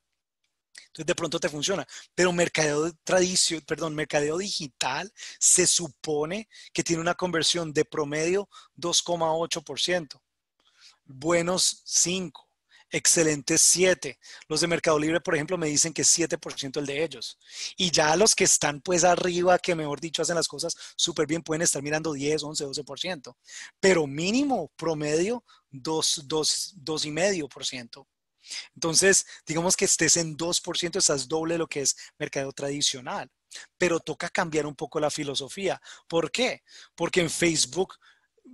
Entonces de pronto te funciona. Pero mercadeo, tradicio, perdón, mercadeo digital se supone que tiene una conversión de promedio 2,8%. Buenos 5. Excelentes 7. Los de Mercado Libre, por ejemplo, me dicen que 7% el de ellos. Y ya los que están pues arriba, que mejor dicho hacen las cosas súper bien, pueden estar mirando 10, 11, 12%. Pero mínimo, promedio, 2, 2, 2,5%. Entonces, digamos que estés en 2%, estás doble lo que es mercado tradicional. Pero toca cambiar un poco la filosofía. ¿Por qué? Porque en Facebook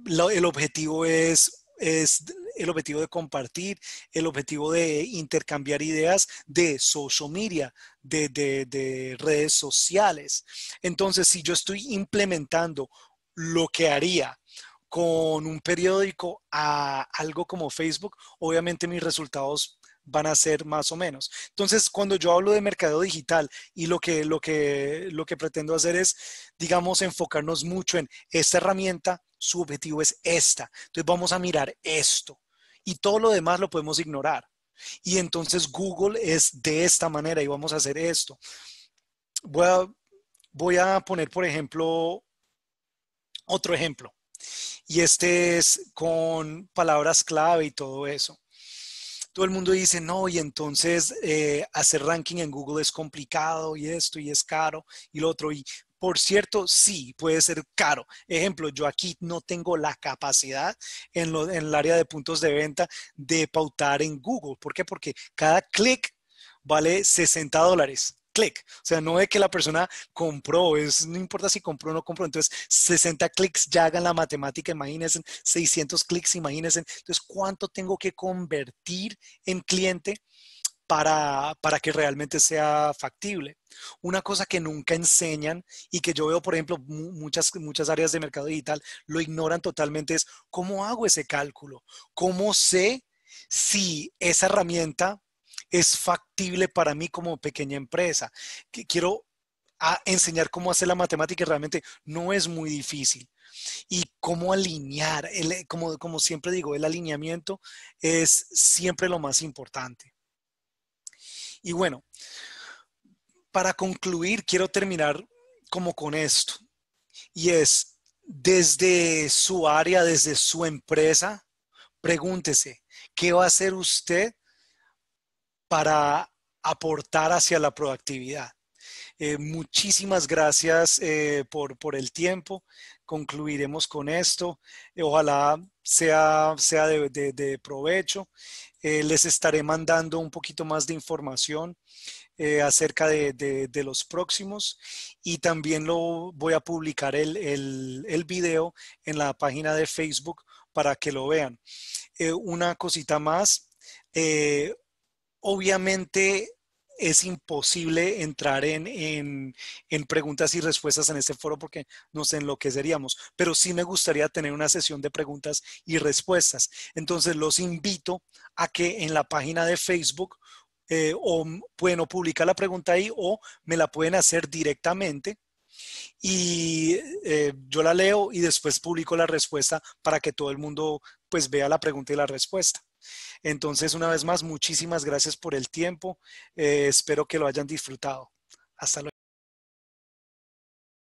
el objetivo es, es el objetivo de compartir, el objetivo de intercambiar ideas de social media, de redes sociales. Entonces, si yo estoy implementando lo que haría con un periódico a algo como Facebook, obviamente mis resultados van a ser más o menos. Entonces, cuando yo hablo de mercado digital y lo que, lo que, lo que pretendo hacer es, digamos, enfocarnos mucho en esta herramienta, su objetivo es esta. Entonces, vamos a mirar esto y todo lo demás lo podemos ignorar. Y entonces Google es de esta manera y vamos a hacer esto. Voy a, voy a poner, por ejemplo, otro ejemplo. Y este es con palabras clave y todo eso todo el mundo dice, no, y entonces eh, hacer ranking en Google es complicado y esto y es caro y lo otro. Y por cierto, sí, puede ser caro. Ejemplo, yo aquí no tengo la capacidad en, en el área de puntos de venta de pautar en Google. ¿Por qué? Porque cada clic vale 60 dólares clic. O sea, no de que la persona compró, es, no importa si compró o no compró. Entonces, 60 clics, ya hagan la matemática, imagínense, 600 clics, imagínense. Entonces, ¿cuánto tengo que convertir en cliente? Para, para, que realmente sea factible. Una cosa que nunca enseñan y que yo veo, por ejemplo, muchas, muchas áreas de mercado digital lo ignoran totalmente es cómo hago ese cálculo, cómo sé si esa herramienta es factible para mí como pequeña empresa. Que quiero enseñar cómo hacer la matemática realmente no es muy difícil. Y cómo alinear, como, como siempre digo, el alineamiento es siempre lo más importante. Y bueno, para concluir, quiero terminar como con esto. Y es, desde su área, desde su empresa, pregúntese, ¿qué va a hacer usted para aportar hacia la proactividad. Eh, muchísimas gracias eh, por, el tiempo. Concluiremos con esto. Eh, ojalá sea, sea de, provecho. les estaré mandando un poquito más de información acerca de, los próximos y también lo voy a publicar el, el, video en la página de Facebook para que lo vean. una cosita más obviamente es imposible entrar en, preguntas y respuestas en este foro porque nos enloqueceríamos, pero sí me gustaría tener una sesión de preguntas y respuestas. Entonces los invito a que en la página de Facebook eh, o bueno, publicar la pregunta ahí o me la pueden hacer directamente y eh, yo la leo y después publico la respuesta para que todo el mundo pues vea la pregunta y la respuesta. Entonces, una vez más, muchísimas gracias por el tiempo. Eh, espero que lo hayan disfrutado. Hasta luego.